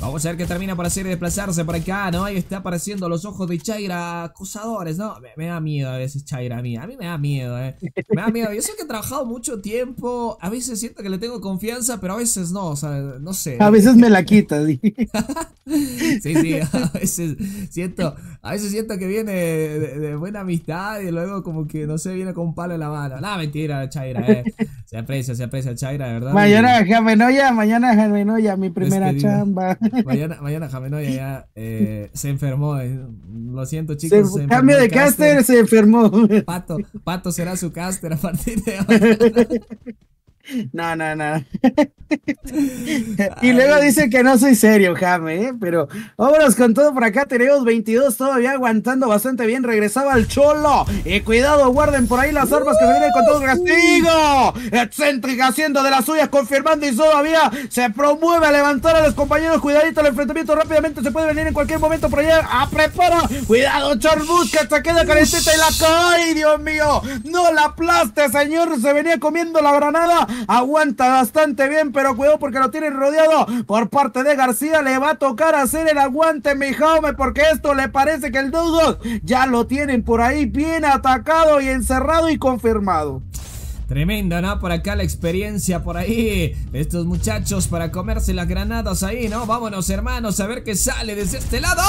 Vamos a ver qué termina por hacer desplazarse por acá, ¿no? Ahí está apareciendo los ojos de Chaira acusadores, ¿no? Me, da miedo a veces Chaira a mí. A mí me da miedo, ¿eh? Me da miedo. Yo sé que he trabajado mucho tiempo. A veces siento que le tengo confianza, pero a veces no, o sea, no sé. A veces me la quita, sí. [LAUGHS] sí, sí, a veces [LAUGHS] siento, a veces siento que viene de, buena amistad y luego como que, no sé, viene con un palo en la mano. Nada, mentira, Chaira, eh. [LAUGHS] Se aprecia, se aprecia, Chaira, de verdad. Mañana Jamenoya, mañana Jamenoya, mi primera chamba. Mañana, mañana Jamenoya ya eh, se enfermó. Eh. Lo siento, chicos. Se, cambio de caster, se enfermó. Pato, Pato será su caster a partir de hoy [LAUGHS] [LAUGHS] No, no, no. [LAUGHS] y luego dice que no soy serio, Jame, ¿eh? pero obras con todo por acá. Tenemos 22 todavía aguantando bastante bien. Regresaba al Cholo. Y cuidado, guarden por ahí las armas que se vienen con todo el castigo. Excéntrica haciendo de las suyas, confirmando y todavía se promueve a levantar a los compañeros. Cuidadito el enfrentamiento rápidamente. Se puede venir en cualquier momento por allá. ¡A ah, prepara! Cuidado, Chorbus, que se queda calentita y la cae. ¡Dios mío! ¡No la aplaste, señor! Se venía comiendo la granada. Aguanta bastante bien, pero cuidado porque lo tienen rodeado por parte de García. Le va a tocar hacer el aguante, mi joven. porque esto le parece que el 2 ya lo tienen por ahí bien atacado y encerrado y confirmado. Tremenda, ¿no? Por acá la experiencia, por ahí. Estos muchachos para comerse las granadas ahí, ¿no? Vámonos, hermanos, a ver qué sale desde este lado.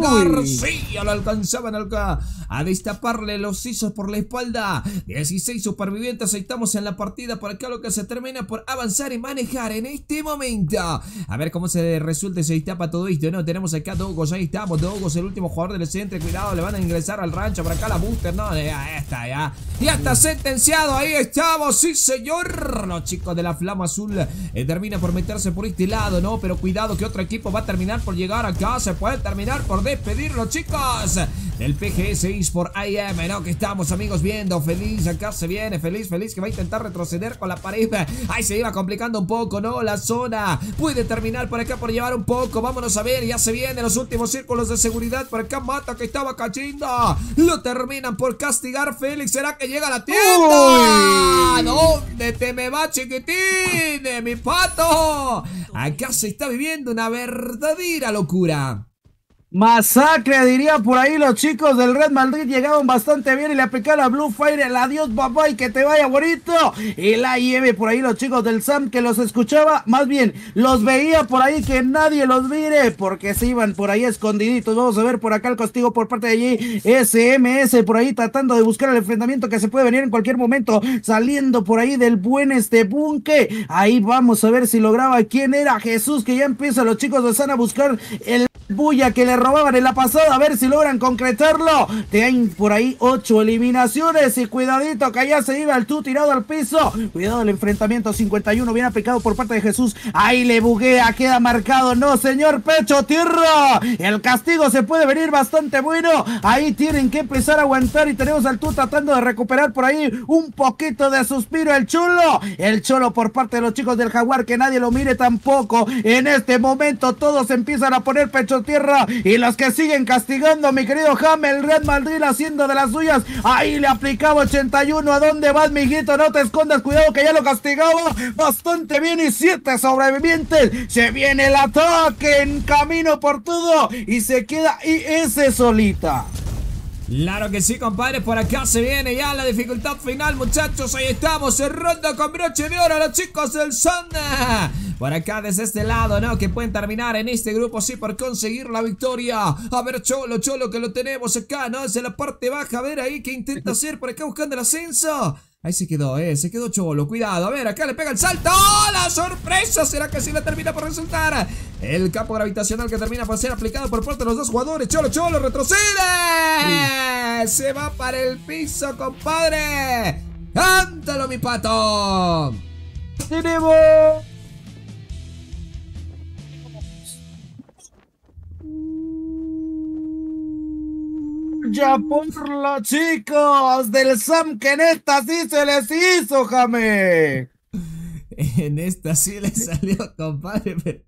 García lo alcanzaban acá a destaparle los sisos por la espalda. 16 supervivientes estamos en la partida. Por acá lo que se termina por avanzar y manejar en este momento. A ver cómo se resulta y se destapa todo esto, ¿no? Tenemos acá a Dogos, ahí estamos. Dogos, el último jugador del centro. Cuidado, le van a ingresar al rancho. Por acá la booster, ¿no? Ya está, ya. Ya está sentenciado ahí estamos, sí señor Los chicos de la flama azul termina eh, terminan por meterse por este lado, ¿no? Pero cuidado que otro equipo va a terminar por llegar acá Se puede terminar por despedir los chicos Del PGS por IM, ¿no? Que estamos, amigos, viendo Feliz, acá se viene, feliz, feliz Que va a intentar retroceder con la pared Ahí se iba complicando un poco, ¿no? La zona Puede terminar por acá por llevar un poco Vámonos a ver, ya se viene, los últimos círculos de seguridad Por acá Mata que estaba cachinda Lo terminan por castigar Félix ¿Será que llega la tienda? dónde te me va, chiquitín? de ¡Mi pato! Acá se está viviendo una verdadera locura. Masacre, diría por ahí los chicos del Red Madrid llegaron bastante bien y le aplicaron a Blue Fire el adiós papá y que te vaya bonito y la lleve por ahí los chicos del Sam que los escuchaba, más bien los veía por ahí que nadie los mire porque se iban por ahí escondiditos, vamos a ver por acá el castigo por parte de allí, SMS por ahí tratando de buscar el enfrentamiento que se puede venir en cualquier momento, saliendo por ahí del buen este bunque, ahí vamos a ver si lograba quién era Jesús que ya empieza los chicos de San a buscar el bulla que le robaban en la pasada, a ver si logran concretarlo. Tienen por ahí ocho eliminaciones y cuidadito que allá se iba el tú tirado al piso. Cuidado el enfrentamiento 51, bien aplicado por parte de Jesús. Ahí le buguea, queda marcado. No, señor Pecho Tierra. El castigo se puede venir bastante bueno. Ahí tienen que empezar a aguantar y tenemos al tú tratando de recuperar por ahí un poquito de suspiro el chulo. El cholo por parte de los chicos del jaguar que nadie lo mire tampoco. En este momento todos empiezan a poner pecho tierra. Y los que siguen castigando, mi querido Jame, el Real Madrid haciendo de las suyas. Ahí le aplicaba 81. ¿A dónde vas, mijito? No te escondas, cuidado que ya lo castigaba. Bastante bien y siete sobrevivientes. Se viene el ataque en camino por todo. Y se queda ese solita. Claro que sí, compadre, por acá se viene ya la dificultad final, muchachos. Ahí estamos, cerrando con broche de oro los chicos del Sunday, Por acá desde este lado, ¿no? Que pueden terminar en este grupo, sí, por conseguir la victoria. A ver, Cholo, Cholo, que lo tenemos acá, ¿no? Desde la parte baja, a ver ahí que intenta [LAUGHS] hacer por acá buscando el ascenso. Ahí se quedó, eh, se quedó Cholo, cuidado, a ver, acá le pega el salto, ¡Oh, la sorpresa! ¿Será que sí le termina por resultar? El campo gravitacional que termina por ser aplicado por parte de los dos jugadores, Cholo, Cholo, retrocede, se va para el piso, compadre, ¡Ántalo, mi pato, tenemos... Ya por los chicos del Sam que en esta sí se les hizo, Jame. [LAUGHS] en esta sí les salió, compadre.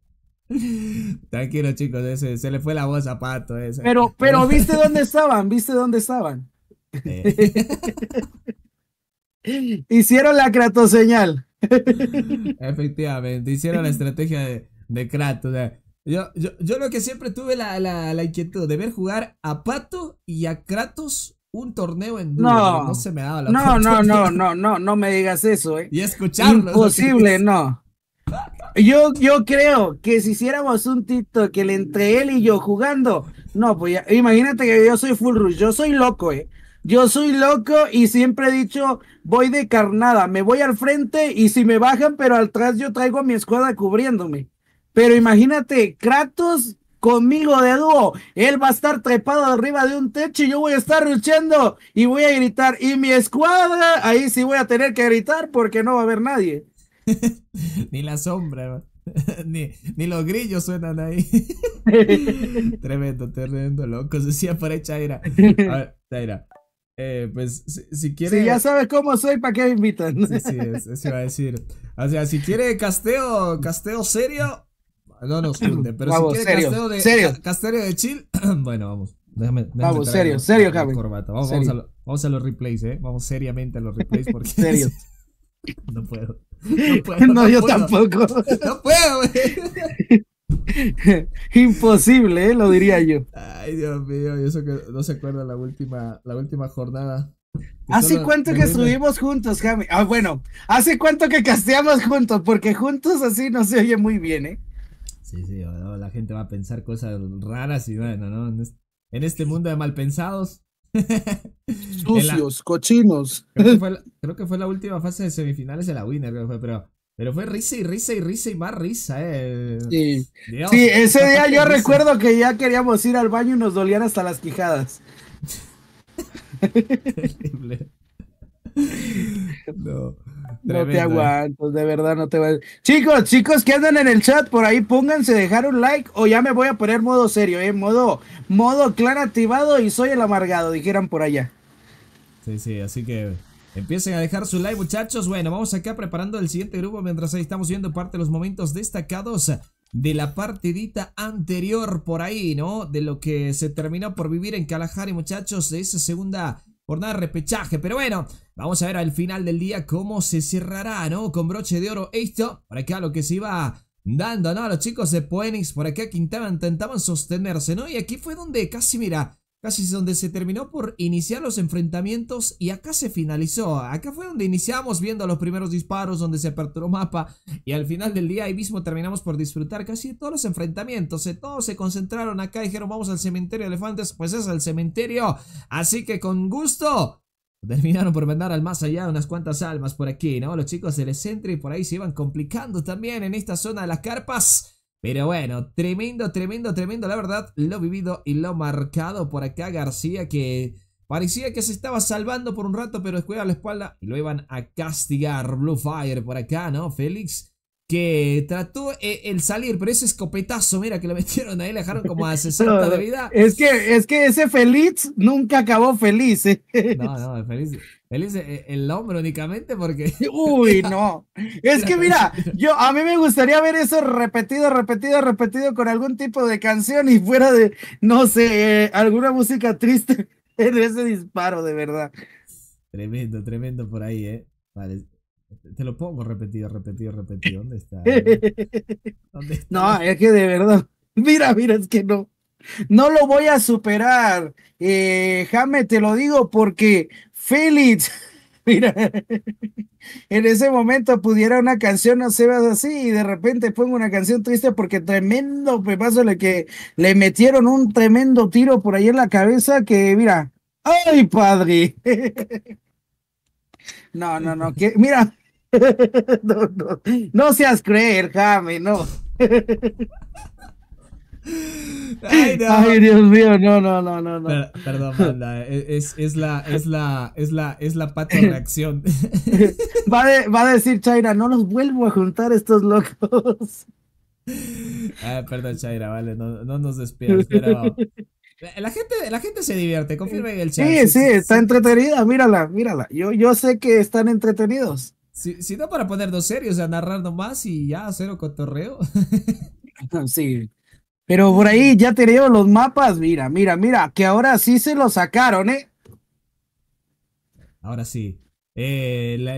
Tranquilo, chicos, ese, se le fue la voz a Pato. Pero, pero [LAUGHS] viste dónde estaban, viste dónde estaban. Eh. [LAUGHS] hicieron la Kratos señal. Efectivamente, hicieron la estrategia de, de Kratos. Yo, yo, lo que siempre tuve la, inquietud de ver jugar a Pato y a Kratos un torneo en No, no se me No, no, no, [LAUGHS] no, no, me digas eso, eh. Y escucharlo. Imposible, no. Yo, yo creo que si hiciéramos un tito que entre él y yo jugando, no, pues imagínate que yo soy full rush, yo soy loco, eh. Yo soy loco y siempre he dicho, voy de carnada, me voy al frente y si me bajan, pero atrás yo traigo a mi escuadra cubriéndome. Pero imagínate, Kratos conmigo de dúo. Él va a estar trepado arriba de un techo y yo voy a estar luchando y voy a gritar. Y mi escuadra, ahí sí voy a tener que gritar porque no va a haber nadie. [LAUGHS] ni la sombra, [LAUGHS] ni, los grillos suenan ahí. [LAUGHS] tremendo, tremendo, loco. Decía para Chaira. A ver, Chaira. Eh, pues si, quieres... Si ya sabes cómo soy, ¿para qué me invitan? sí, sí, eso iba a decir. O sea, si quiere casteo, casteo serio, no nos hunde, pero vamos, si quiere serio, casteo de, chill, [CLEARS THROAT] bueno, vamos. Déjame, déjame vamos, serio, serio, Javi. Vamos, a, los replays, ¿eh? Vamos seriamente a los replays porque... [LAUGHS] serio. [LAUGHS] no puedo. No, [LAUGHS] yo tampoco. No puedo, güey. Imposible, ¿eh? lo diría yo. Ay, Dios mío, y eso que no se acuerda la última, la última jornada. ¿Hace cuánto que estuvimos juntos, Javi? Ah, bueno, ¿hace cuánto que casteamos juntos? Porque juntos así no se oye muy bien, ¿eh? La gente va a pensar cosas raras y bueno, ¿no? En este mundo de malpensados. [LAUGHS] Sucios, cochinos. [LAUGHS] Creo que, fue la... última fase de semifinales de la Winner, pero. Pero fue risa y risa y risa y más risa, eh. Sí, sí ese día yo recuerdo que ya queríamos ir al baño y nos dolían hasta las quijadas. [LAUGHS] Terrible. No. No te aguanto, de verdad no te va. Chicos, chicos que andan en el chat por ahí, pónganse dejar un like o ya me voy a poner modo serio, eh, modo modo clan activado y soy el amargado, dijeran por allá. Sí, sí, así que Empiecen a dejar su like, muchachos. Bueno, vamos acá preparando el siguiente grupo mientras ahí estamos viendo parte de los momentos destacados de la partidita anterior por ahí, ¿no? De lo que se terminó por vivir en y muchachos, de esa segunda jornada de repechaje. Pero bueno, Vamos a ver al final del día cómo se cerrará, ¿no? Con broche de oro esto. Por acá lo que se iba dando, ¿no? Los chicos de Phoenix por acá que intentaban sostenerse, ¿no? Y aquí fue donde casi, mira, casi es donde se terminó por iniciar los enfrentamientos y acá se finalizó. Acá fue donde iniciamos viendo los primeros disparos, donde se aperturó mapa y al final del día ahí mismo terminamos por disfrutar casi de todos los enfrentamientos. Todos se concentraron acá, y dijeron vamos al cementerio de elefantes, pues es el cementerio. Así que con gusto Terminaron por mandar al más allá unas cuantas almas por aquí, ¿no? Los chicos del centro y por ahí se iban complicando también en esta zona de las carpas. Pero bueno, tremendo, tremendo, tremendo, la verdad, lo vivido y lo marcado por acá García que parecía que se estaba salvando por un rato, pero después la espalda y lo iban a castigar. Blue Fire por acá, ¿no? Félix que trató eh, el salir, pero ese escopetazo, mira, que le [LAUGHS] metieron ahí, le dejaron como a 60 de vida. Es que, es que ese feliz nunca acabó feliz. ¿eh? No, no, feliz, feliz el, eh, hombre únicamente porque... [LAUGHS] Uy, no. Es que [LAUGHS] mira, yo a mí me gustaría ver eso repetido, repetido, repetido con algún tipo de canción y fuera de, no sé, alguna música triste en ese disparo, de verdad. Tremendo, tremendo por ahí, ¿eh? Vale. Te lo pongo repetido, repetido, repetido. ¿Dónde está? [LAUGHS] No, es que de verdad. [LAUGHS] Mira, mira, es que no. No lo voy a superar. Eh, Jame, te lo digo porque Félix. [LAUGHS] Mira, en ese momento pudiera una canción no se va así y de repente pongo una canción triste porque tremendo me le que le metieron un tremendo tiro por ahí en la cabeza que mira, ay padre. No, no, no. mira. [LAUGHS] No, seas creer, Jame, no. Ay, Dios mío, no, no, no, no, no. perdón, e, Es, es, la, es la, es la, es la pata reacción. [LAUGHS] Va, va a decir Chaira, no los vuelvo a juntar estos locos. Ah, perdón, Chaira, vale, no, no nos despidas, la gente, la gente se divierte, confirme en el chat. Sí, sí, está entretenida, mírala, mírala. Yo, yo sé que están entretenidos. Si, no, para ponernos serios, sea narrar nomás y ya, cero cotorreo. [LAUGHS] sí. Pero por ahí ya te los mapas, mira, mira, mira, que ahora sí se los sacaron, ¿eh? Ahora sí. Eh, la,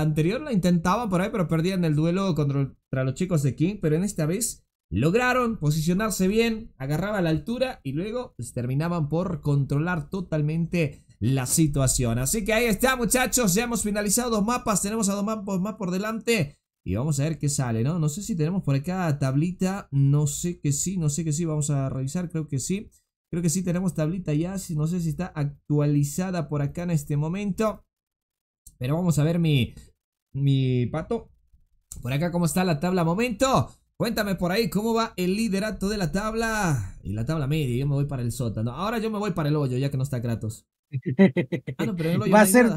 anterior la intentaba por ahí, pero perdía en el duelo contra los chicos de King, pero en esta vez Lograron posicionarse bien, agarraba la altura y luego pues, terminaban por controlar totalmente la situación. Así que ahí está muchachos, ya hemos finalizado dos mapas, tenemos a dos mapas más por delante. Y vamos a ver qué sale, ¿no? No sé si tenemos por acá tablita, no sé que sí, no sé que sí, vamos a revisar, creo que sí. Creo que sí tenemos tablita ya, no sé si está actualizada por acá en este momento. Pero vamos a ver mi, mi pato. Por acá cómo está la tabla momento. Cuéntame por ahí cómo va el liderato de la tabla y la tabla media. Yo me voy para el sótano. Ahora yo me voy para el hoyo, ya que no está Kratos. Ah, no, va no a ser.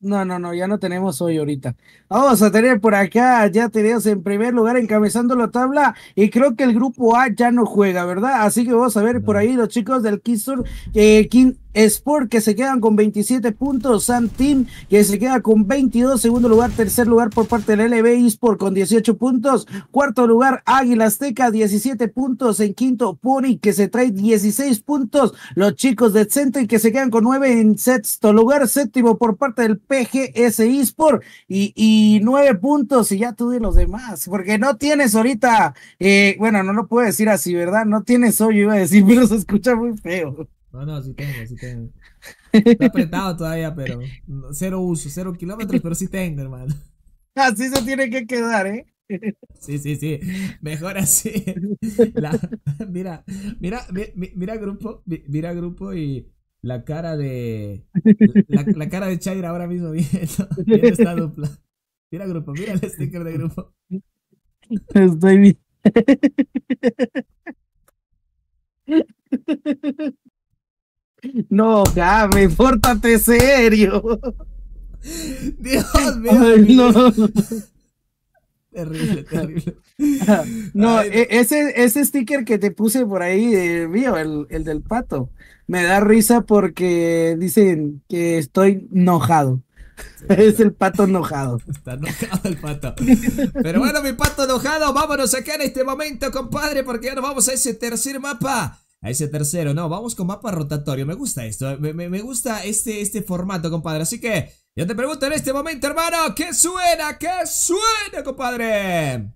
No, no, no, ya no tenemos hoy ahorita. Vamos a tener por acá, ya tenemos en primer lugar encabezando la tabla y creo que el grupo A ya no juega, ¿verdad? Así que vamos a ver por ahí los chicos del Kissur, eh, Sport que se quedan con 27 puntos, Team que se queda con 22, segundo lugar, tercer lugar por parte del LB eSport con 18 puntos, cuarto lugar Águila Azteca 17 puntos, en quinto Puri que se trae 16 puntos, los chicos de Centro que se quedan con 9 en sexto lugar, séptimo por parte del PGS eSport y, y 9 puntos y ya tú de los demás, porque no tienes ahorita, eh, bueno, no lo puedo decir así, ¿verdad? No tienes hoy, iba a decir, [LAUGHS] pero se escucha muy feo. No, no, sí tengo, sí tengo. [LAUGHS] Está apretado todavía, pero cero uso, cero kilómetros, pero sí tengo, hermano. Así se tiene que quedar, ¿eh? Sí, sí, sí. Mejor así. La, mira, mira, mira grupo, mira grupo y la cara de la, cara de Chaira ahora mismo viendo, viendo, esta dupla. Mira grupo, mira el sticker de grupo. Estoy bien. No, Game, pórtate serio. Dios mío. no. Terrible, terrible. Ah, no, e, ese, sticker que te puse por ahí, eh, mío, el, del pato, me da risa porque dicen que estoy enojado. es el pato enojado. Está enojado el pato. Pero bueno, mi pato enojado, vámonos acá en este momento, compadre, porque ya nos vamos a ese tercer mapa a ese tercero. No, vamos con mapa rotatorio. Me gusta esto. Me, gusta este, este formato, compadre. Así que yo te pregunto en este momento, hermano. ¿Qué suena? ¿Qué suena, compadre?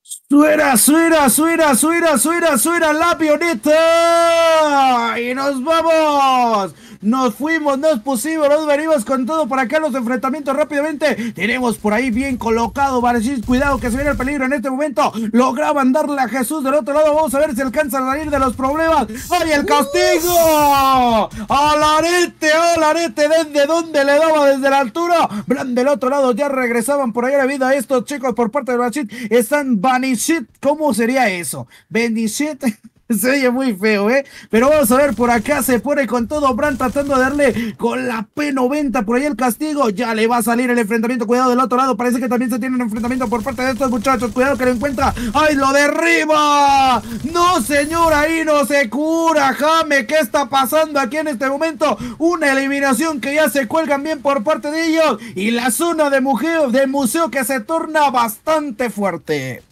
Suena, suena, suena, suena, suena, suena la pionita! Y nos vamos nos fuimos, es pusimos, nos venimos con todo para acá los enfrentamientos rápidamente. Tenemos por ahí bien colocado Banishit. cuidado que se viene el peligro en este momento. Lograban darle a Jesús del otro lado. Vamos a ver si alcanza a salir de los problemas. ¡Ay, el castigo! ¡Alarete, alarete! ¿Desde dónde le daba? ¿Desde la altura? Del otro lado ya regresaban por ahí la vida estos chicos por parte de Banishit. Están Banishit. ¿Cómo sería eso? Benishit. [LAUGHS] [LAUGHS] Se oye muy feo, ¿eh? Pero vamos a ver, por acá se pone con todo Brand tratando de darle con la P90 por ahí el castigo. Ya le va a salir el enfrentamiento. Cuidado del otro lado. Parece que también se tiene un enfrentamiento por parte de estos muchachos. Cuidado que lo encuentra. ¡Ay, lo derriba! No, señor, ahí no se cura. Jame, ¿qué está pasando aquí en este momento? Una eliminación que ya se cuelgan bien por parte de ellos. Y la zona de museo, de museo que se torna bastante fuerte.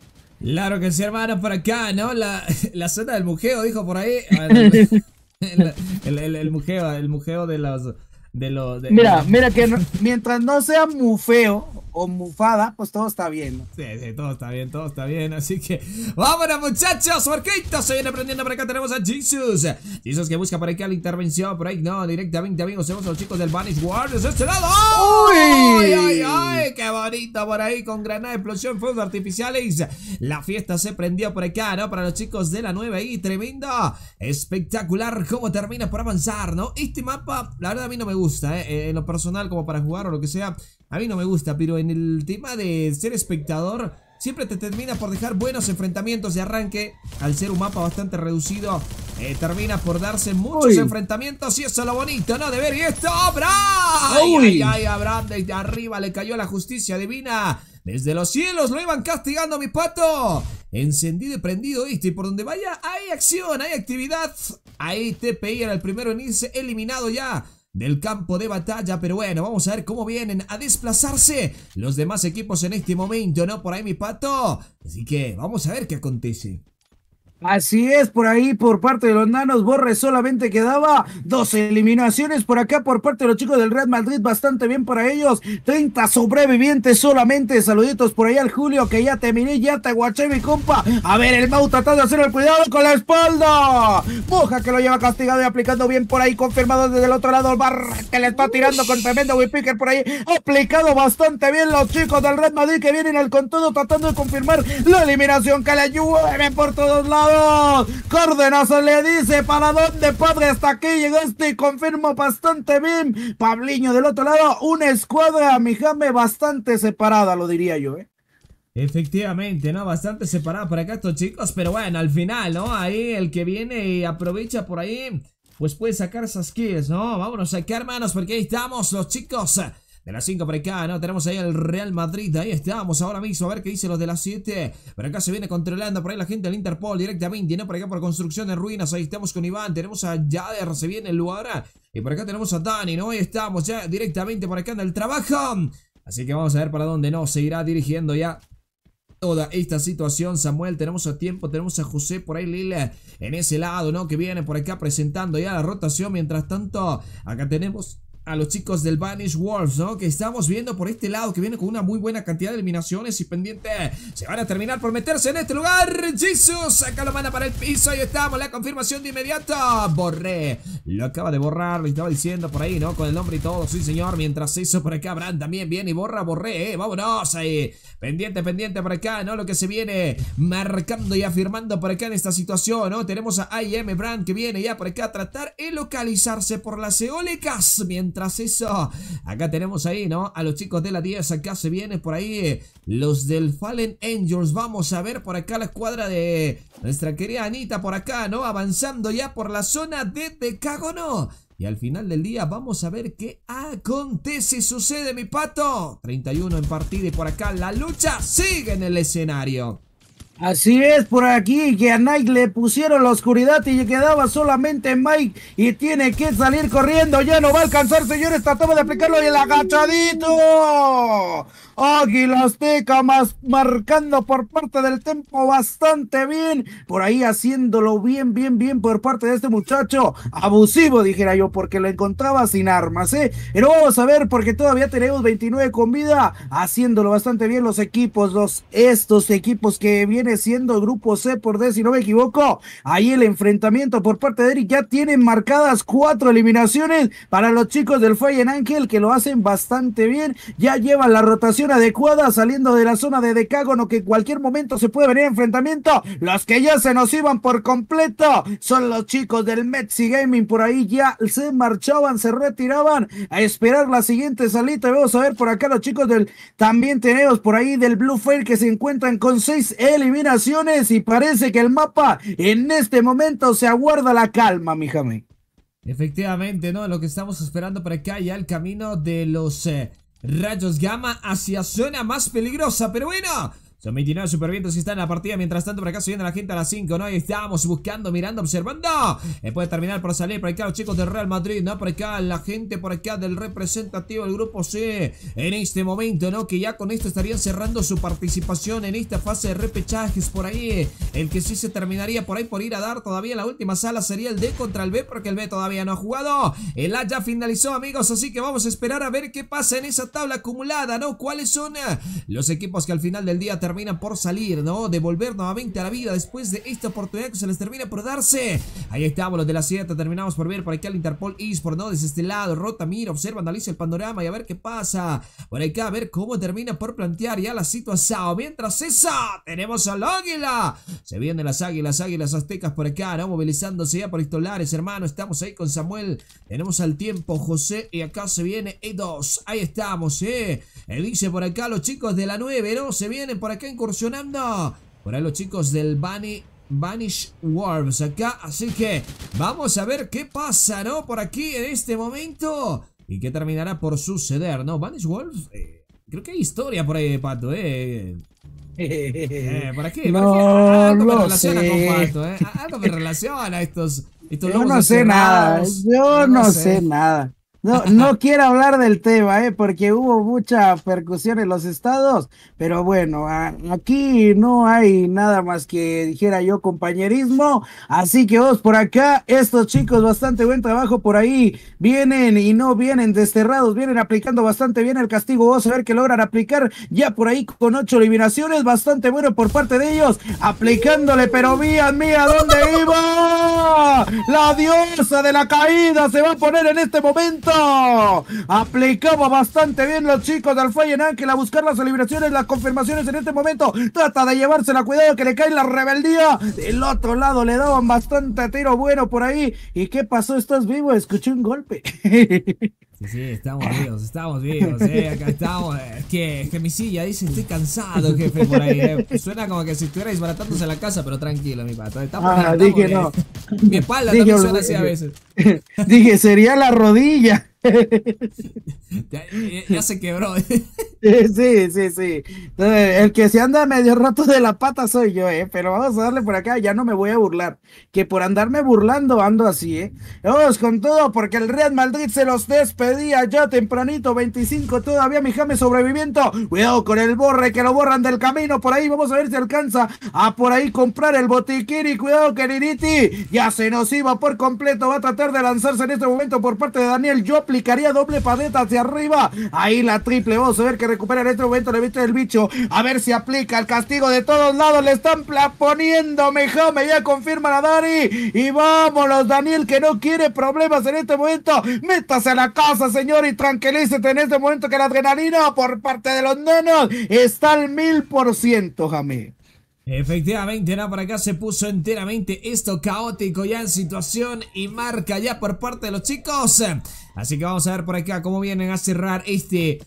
Claro que sí, hermano, por acá, ¿no? La, [LAUGHS] la del mujeo, dijo por ahí. [LAUGHS] Ah, el, el, el, mujeo, de los... De mira, mira que mientras no sea feo o Mufada, pues todo está bien. Sí, sí, todo está bien, todo está bien. Así que vámonos, muchachos, Marquitos. Se viene prendiendo por acá. Tenemos a Jesus. Jesus que busca por aquí la intervención. Por ahí no, directamente, amigos. a los chicos del Vanish Warriors. ¡Este lado! ¡Uy! ¡Ay, ay, ay! ¡Qué bonito por ahí! Con granada, explosión, fuegos artificiales. La fiesta se prendió por acá, ¿no? Para los chicos de la 9 y tremendo. Espectacular cómo termina por avanzar, ¿no? Este mapa, la verdad, a mí no me gusta, ¿eh? eh en lo personal, como para jugar o lo que sea. A mí no me gusta, pero en el tema de ser espectador siempre te termina por dejar buenos enfrentamientos de arranque. Al ser un mapa bastante reducido, eh, termina por darse muchos enfrentamientos y eso es lo bonito, ¿no? De ver, y esto, ¡Abra! ¡Ay, ay, ay! Abraham desde arriba le cayó la justicia divina. Desde los cielos lo iban castigando, mi pato. Encendido y prendido, ¿viste? Y por donde vaya, hay acción, hay actividad. Ahí TPI era el primero en irse eliminado ya del campo de batalla, pero bueno, vamos a ver cómo vienen a desplazarse los demás equipos en este momento, ¿no? Por ahí mi pato, así que vamos a ver qué acontece. Así es, por ahí por parte de los nanos, Borre solamente quedaba dos eliminaciones por acá por parte de los chicos del Red Madrid, bastante bien para ellos, 30 sobrevivientes solamente, saluditos por ahí al Julio que ya te miré, ya te guaché mi compa, a ver el Mau tratando de hacer el cuidado con la espalda, Moja que lo lleva castigado y aplicando bien por ahí, confirmado desde el otro lado, el bar que le está tirando con tremendo Whippicker por ahí, aplicado bastante bien los chicos del Red Madrid que vienen al con tratando de confirmar la eliminación que le llueve por todos lados. Córdenas. le dice para dónde, padre, hasta aquí llegaste y confirmo bastante bien. Pabliño del otro lado, una escuadra, mi bastante separada, lo diría yo, ¿eh? Efectivamente, ¿no? Bastante separada por acá estos chicos, pero bueno, al final, ¿no? Ahí el que viene y aprovecha por ahí, pues puede sacar esas kills, ¿no? Vámonos sacar hermanos, porque ahí estamos los chicos de las 5 por acá, ¿no? Tenemos ahí el Real Madrid. Ahí estamos ahora mismo. A ver qué dice los de las 7. Por acá se viene controlando por ahí la gente del Interpol directamente, ¿no? Por acá por construcción de ruinas. Ahí estamos con Iván. Tenemos a Yader. Se viene el lugar. Y por acá tenemos a Dani, ¿no? Ahí estamos ya directamente por acá anda el trabajo. Así que vamos a ver para dónde no. Se irá dirigiendo ya toda esta situación, Samuel. Tenemos a tiempo, tenemos a José por ahí, Lila, en ese lado, ¿no? Que viene por acá presentando ya la rotación. Mientras tanto, acá tenemos a los chicos del Vanish Wolves, ¿no? Que estamos viendo por este lado, que viene con una muy buena cantidad de eliminaciones y pendiente. Se van a terminar por meterse en este lugar. Jesus, acá lo manda para el piso. Ahí estamos, la confirmación de inmediato. Borré, lo acaba de borrar, lo estaba diciendo por ahí, ¿no? Con el nombre y todo, sí señor. Mientras eso por acá, Brand también viene y borra, borré, ¿eh? Vámonos ahí. Pendiente, pendiente por acá, ¿no? Lo que se viene marcando y afirmando por acá en esta situación, ¿no? Tenemos a IM Brand que viene ya por acá a tratar de localizarse por las eólicas. Mientras tras eso, acá tenemos ahí, ¿no? A los chicos de la 10, acá se viene por ahí eh, los del Fallen Angels. Vamos a ver por acá la escuadra de nuestra querida Anita por acá, ¿no? Avanzando ya por la zona de Decágono. Y al final del día vamos a ver qué acontece, sucede mi pato. 31 en partida y por acá la lucha sigue en el escenario. Así es, por aquí que a Nike le pusieron la oscuridad y quedaba solamente Mike y tiene que salir corriendo. Ya no va a alcanzar, señores. Trataba de aplicarlo y el agachadito. Águilas Azteca más marcando por parte del tempo bastante bien. Por ahí haciéndolo bien, bien, bien por parte de este muchacho. Abusivo, dijera yo, porque lo encontraba sin armas, ¿eh? Pero vamos a ver, porque todavía tenemos 29 con vida. Haciéndolo bastante bien los equipos, los, estos equipos que viene siendo grupo C por D, si no me equivoco. Ahí el enfrentamiento por parte de Eric ya tienen marcadas cuatro eliminaciones para los chicos del Fallen Angel que lo hacen bastante bien. Ya llevan la rotación adecuada saliendo de la zona de decágono que en cualquier momento se puede venir enfrentamiento. Los que ya se nos iban por completo son los chicos del Metsi Gaming. Por ahí ya se marchaban, se retiraban a esperar la siguiente salita. Vamos a ver por acá los chicos del también tenemos por ahí del Blue Fair que se encuentran con seis eliminaciones y parece que el mapa en este momento se aguarda la calma, mi Efectivamente, ¿no? Lo que estamos esperando para que haya el camino de los eh, Rayos Gamma hacia zona más peligrosa. Pero bueno, son 29 supervientos que están en la partida. Mientras tanto, por acá se viene la gente a las 5, ¿no? Y estamos buscando, mirando, observando. Eh, puede terminar por salir por acá los chicos del Real Madrid, ¿no? Por acá la gente por acá del representativo del grupo C en este momento, ¿no? Que ya con esto estarían cerrando su participación en esta fase de repechajes por ahí. El que sí se terminaría por ahí por ir a dar todavía la última sala sería el D contra el B porque el B todavía no ha jugado. El A ya finalizó, amigos, así que vamos a esperar a ver qué pasa en esa tabla acumulada, ¿no? ¿Cuáles son eh, los equipos que al final del día terminan termina por salir, ¿no? devolver nuevamente a la vida después de esta oportunidad que se les termina por darse. Ahí estamos los de la 7, terminamos por ver por aquí al Interpol por ¿no? Desde este lado, rota, mira, observa, analiza el panorama y a ver qué pasa. Por acá, a ver cómo termina por plantear ya la situación. Mientras esa, tenemos al Águila. Se vienen las Águilas, Águilas Aztecas por acá, ¿no? Movilizándose ya por Estolares, hermano. Estamos ahí con Samuel. Tenemos al tiempo José y acá se viene E2. Ahí estamos, ¿eh? Dice por acá los chicos de la 9, ¿no? Se vienen por acá incursionando por ahí los chicos del Bunny Vanish Wolves acá. Así que vamos a ver qué pasa, ¿no? Por aquí en este momento. Y qué terminará por suceder, ¿no? Vanish Wolves, eh, creo que hay historia por ahí de Pato, ¿eh? eh por aquí, [LAUGHS] no, algo me relaciona sé. con Pato, ¿eh? Algo me relaciona estos, estos Yo no sé nada, yo no, sé nada. No, [LAUGHS] quiero hablar del tema, ¿eh? porque hubo mucha percusión en los estados, pero bueno, aquí no hay nada más que dijera yo compañerismo, así que vos por acá, estos chicos, bastante buen trabajo por ahí, vienen y no vienen desterrados, vienen aplicando bastante bien el castigo, vos a ver que logran aplicar ya por ahí con ocho eliminaciones, bastante bueno por parte de ellos, aplicándole, pero mía, mía, ¿dónde iba? La diosa de la caída se va a poner en este momento Aplicaba bastante bien los chicos del Fallen Ángel a buscar las celebraciones, las confirmaciones en este momento. Trata de llevársela, cuidado que le cae la rebeldía. Del otro lado le daban bastante tiro bueno por ahí. ¿Y qué pasó? ¿Estás vivo? Escuché un golpe. [LAUGHS] Sí, estamos vivos, estamos vivos, eh, acá estamos. Es que, que mi silla dice, estoy cansado, jefe, por ahí. Eh". Suena como que si estuviera desbaratándose la casa, pero tranquilo, mi pato. Estamos, ah, dije no. Mi espalda también suena así a veces. [LAUGHS] Dije, sería la rodilla. [LAUGHS] ya se quebró. [LAUGHS] Sí, sí, sí. el que se anda medio rato de la pata soy yo, ¿eh? Pero vamos a darle por acá, ya no me voy a burlar. Que por andarme burlando ando así, ¿eh? Vamos con todo, porque el Real Madrid se los despedía ya tempranito, 25 todavía, mi jame sobreviviendo. Cuidado con el borre, que lo borran del camino. Por ahí vamos a ver si alcanza a por ahí comprar el botiquín. Y cuidado queriditi. ya se nos iba por completo. Va a tratar de lanzarse en este momento por parte de Daniel. Yo aplicaría doble padeta hacia arriba. Ahí la triple, vamos a ver que recupera en este momento la vista del bicho. A ver si aplica el castigo de todos lados. Le están poniendo me Ya confirma la Dari. Y vámonos, Daniel, que no quiere problemas en este momento. Métase a la casa, señor, y tranquilícete en este momento que la adrenalina por parte de los nenos está al mil por ciento, jame. Efectivamente, ¿no? por acá se puso enteramente esto caótico ya en situación y marca ya por parte de los chicos. Así que vamos a ver por acá cómo vienen a cerrar este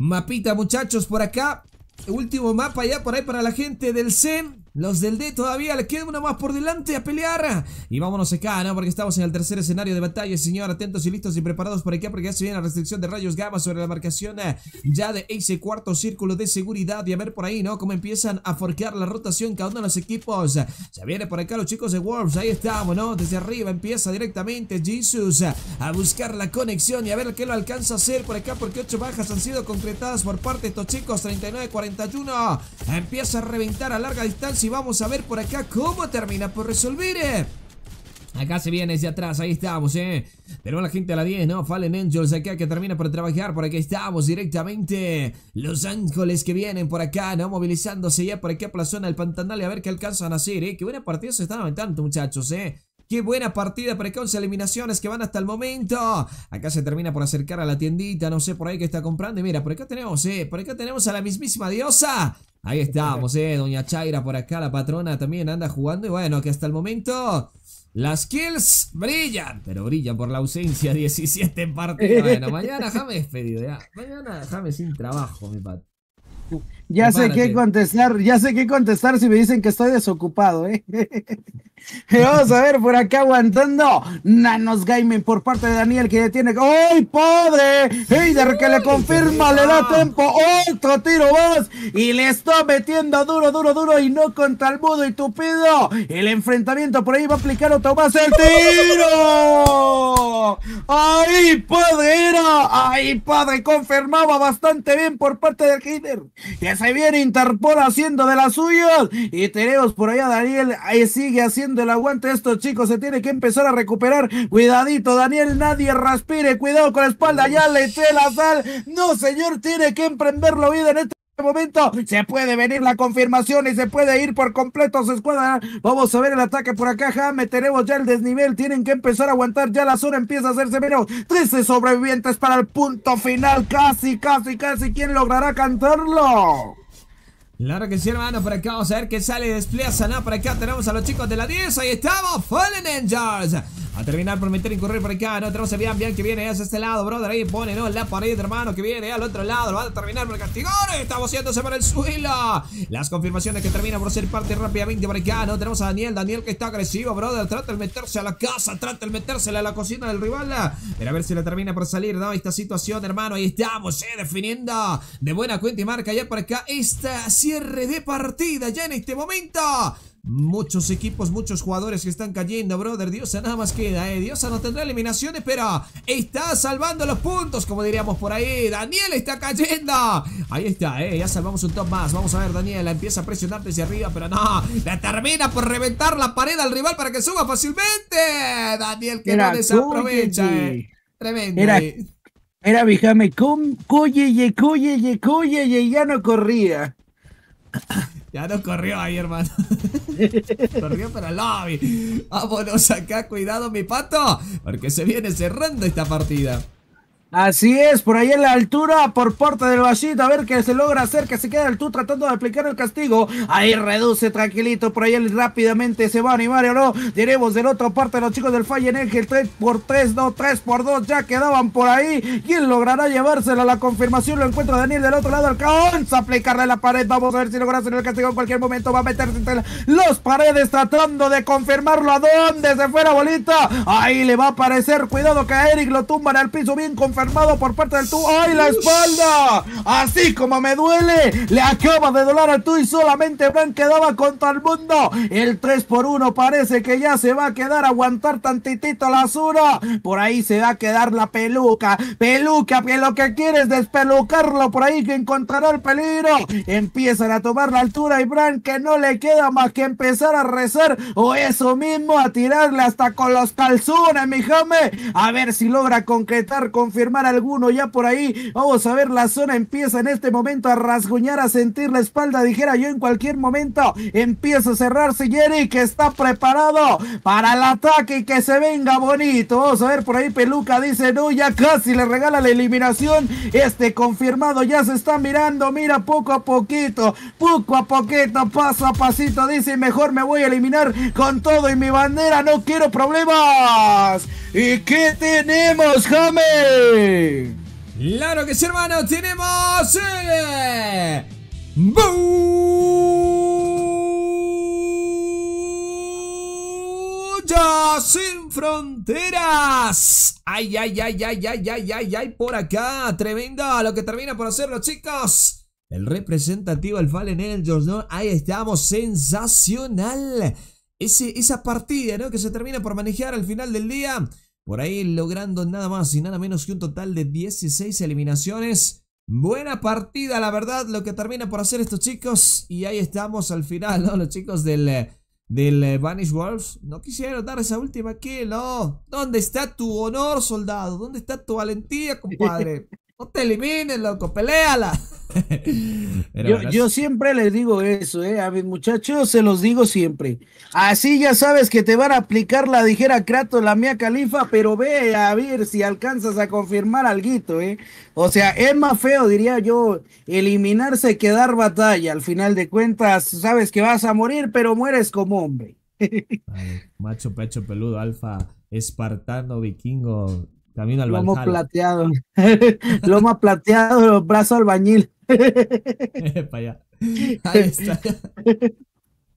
Mapita, muchachos, por acá. Último mapa ya por ahí para la gente del CEN. Los del D todavía le queda uno más por delante a pelear. Y vámonos acá, ¿no? Porque estamos en el tercer escenario de batalla, señor. Atentos y listos y preparados por acá porque ya se viene la restricción de rayos gamma sobre la marcación eh, ya de ese cuarto círculo de seguridad. Y a ver por ahí, ¿no? Cómo empiezan a forquear la rotación cada uno de los equipos. Se viene por acá los chicos de Wolves. Ahí estamos, ¿no? Desde arriba empieza directamente Jesus a buscar la conexión y a ver qué lo alcanza a hacer por acá porque ocho bajas han sido concretadas por parte de estos chicos. 39-41. Empieza a reventar a larga distancia y vamos a ver por acá cómo termina por resolver. Eh. Acá se viene desde atrás, ahí estamos, eh. Tenemos la gente a la 10, ¿no? Fallen Angels acá que termina por trabajar, por aquí estamos directamente. Los Ángeles que vienen por acá, ¿no? Movilizándose ya por aquí a zona el Pantanal y a ver qué alcanzan a hacer, eh. Qué buena partida se están aventando, muchachos, eh. Qué buena partida acá 11 eliminaciones que van hasta el momento. Acá se termina por acercar a la tiendita, no sé por ahí qué está comprando. Y mira, por acá tenemos, eh, por acá tenemos a la mismísima diosa. Ahí estamos, eh, doña Chaira por acá, la patrona también anda jugando y bueno, que hasta el momento las kills brillan, pero brillan por la ausencia, 17 [LAUGHS] partidos. Bueno, mañana [LAUGHS] James despedido ya, mañana James sin trabajo, mi pato. Ya sé qué contestar, ya sé qué contestar si me dicen que estoy desocupado, ¿eh? [LAUGHS] [LAUGHS] Vamos a ver por acá aguantando. Nanos Gaimen por parte de Daniel que detiene. ¡Ay, padre! Heider que le confirma, le da tiempo. Otro tiro más. Y le está metiendo duro, duro, duro. Y no contra el mudo y tupido. El enfrentamiento por ahí va a aplicar otro más. ¡El tiro! ¡Ay, padre! Era! ¡Ay, padre! Confirmaba bastante bien por parte del Heider. ya se viene Interpol haciendo de las suyas. Y tenemos por allá a Daniel. Ahí sigue haciendo del aguante estos chicos. Se tiene que empezar a recuperar. Cuidadito, Daniel, nadie respire, Cuidado con la espalda. Ya le eché la sal. No, señor, tiene que emprenderlo vida en este momento se puede venir la confirmación y se puede ir por completo su escuadra. Vamos a ver el ataque por acá, Jame. Tenemos ya el desnivel. Tienen que empezar a aguantar. Ya la zona empieza a hacerse menos. 13 sobrevivientes para el punto final. Casi, casi, casi. ¿Quién logrará cantarlo? Claro que sí, hermano, por acá vamos a ver qué sale Despliega ¿no? Por acá tenemos a los chicos de la 10, ahí estamos, Fallen Angels a terminar por meter y correr por acá. No, tenemos a Bian Bian que viene hacia este lado, brother. Ahí pone, ¿no? La pared, hermano, que viene al otro lado. Lo va a terminar por castigar. Estamos yéndose para el suelo. Las confirmaciones que termina por ser parte rápidamente por acá. No, tenemos a Daniel. Daniel que está agresivo, brother. Trata de meterse a la casa. Trata de meterse a la cocina del rival. Pero a ver si le termina por salir, ¿no? Esta situación, hermano. Ahí estamos, eh, definiendo de buena cuenta y marca ya por acá. este cierre de partida ya en este momento. Muchos equipos, muchos jugadores que están cayendo, brother. Diosa nada más queda, eh. Diosa no tendrá eliminaciones, pero está salvando los puntos, como diríamos por ahí. Daniel está cayendo. Ahí está, eh. Ya salvamos un top más. Vamos a ver, Daniel. Empieza a presionar desde arriba, pero no. La termina por reventar la pared al rival para que suba fácilmente. Daniel que no desaprovecha, eh. Tremendo. Era... Eh. Era coye, coye, coye, Y ya no corría. Ya no corrió ahí, hermano. [LAUGHS] corrió para el lobby. Vámonos acá, cuidado, mi pato. Porque se viene cerrando esta partida. Así es, por ahí en la altura, por parte del Bashid, a ver qué se logra hacer, que se queda el tú tratando de aplicar el castigo. Ahí reduce tranquilito, por ahí él rápidamente se va a animar o no. Tenemos del otro parte los chicos del Fallen Angel 3 x 3 no, 3 x 2 ya quedaban por ahí. ¿Quién logrará llevársela? La confirmación lo encuentra Daniel del otro lado, alcanza a aplicarle la pared. Vamos a ver si logra hacer el castigo en cualquier momento. Va a meterse entre las los paredes tratando de confirmarlo. ¿A dónde se fue la bolita? Ahí le va a aparecer, cuidado que a Eric lo tumban al piso bien confirmado armado por parte del tú. ¡Ay, la espalda! Así como me duele, le acaba de dolar a tú y solamente Bran quedaba contra el mundo. El 3 por 1 parece que ya se va a quedar a aguantar tantitito la azura. Por ahí se va a quedar la peluca. Peluca, que lo que quiere es despelucarlo por ahí que encontrará el peligro. Empiezan a tomar la altura y Bran que no le queda más que empezar a rezar o eso mismo a tirarle hasta con los calzones, mi jame. A ver si logra concretar, confirmar alguno ya por ahí. Vamos a ver, la zona empieza en este momento a rasguñar, a sentir la espalda, dijera yo, en cualquier momento empieza a cerrarse Jerry que está preparado para el ataque y que se venga bonito. Vamos a ver por ahí, Peluca dice, no, ya casi le regala la eliminación. Este confirmado ya se está mirando, mira poco a poquito, poco a poquito, paso a pasito, dice, mejor me voy a eliminar con todo y mi bandera, no quiero problemas. ¿Y qué tenemos, James? Claro que sí, hermano, tenemos el... Eh, sin fronteras! ¡Ay, ay, ay, ay, ay, ay, ay, ay! Por acá, tremendo lo que termina por hacerlo, chicos. El representativo, el Fallen Angels, ¿no? Ahí estamos, sensacional. Ese, esa partida, ¿no? Que se termina por manejar al final del día. Por ahí logrando nada más y nada menos que un total de 16 eliminaciones. Buena partida, la verdad, lo que termina por hacer estos chicos. Y ahí estamos al final, [LAUGHS] ¿no? Los chicos del, del eh, Vanish Wolves. No quisieron dar esa última kill, ¿no? ¿Dónde está tu honor, soldado? ¿Dónde está tu valentía, compadre? [LAUGHS] No te elimines, loco, peleala. [LAUGHS] yo, yo, siempre les digo eso, ¿eh? a mis muchachos se los digo siempre. Así ya sabes que te van a aplicar la dijera Kratos, la mía califa, pero ve a ver si alcanzas a confirmar algo, ¿eh? O sea, es más feo, diría yo, eliminarse que dar batalla. Al final de cuentas, sabes que vas a morir, pero mueres como hombre. [LAUGHS] macho pecho peludo, alfa, espartano, vikingo, Camino al Lomo plateado. [LAUGHS] lomo plateado, los brazos albañil. [LAUGHS] Para allá. [LAUGHS] Ahí está.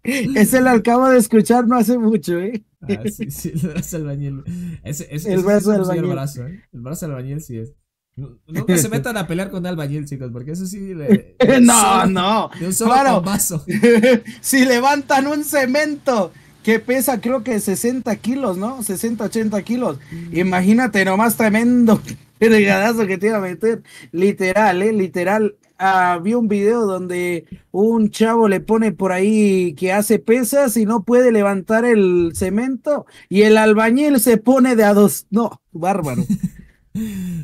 Ese lo acabo de escuchar no hace mucho, ¿eh? Ah, sí, sí, el brazo albañil. Ese, ese, el brazo albañil. El brazo, ¿eh? el brazo albañil sí es. No, nunca se metan a pelear con albañil, chicos, porque eso sí le. no, no. De un solo vaso. Si levantan un cemento que pesa creo que 60 kilos, ¿no? 60, 80 kilos. Mm. Imagínate más tremendo regadazo [LAUGHS] que tiene a meter. Literal, ¿eh? Literal. Ah, vi un video donde un chavo le pone por ahí que hace pesas y no puede levantar el cemento y el albañil se pone de a dos. No, bárbaro. [LAUGHS]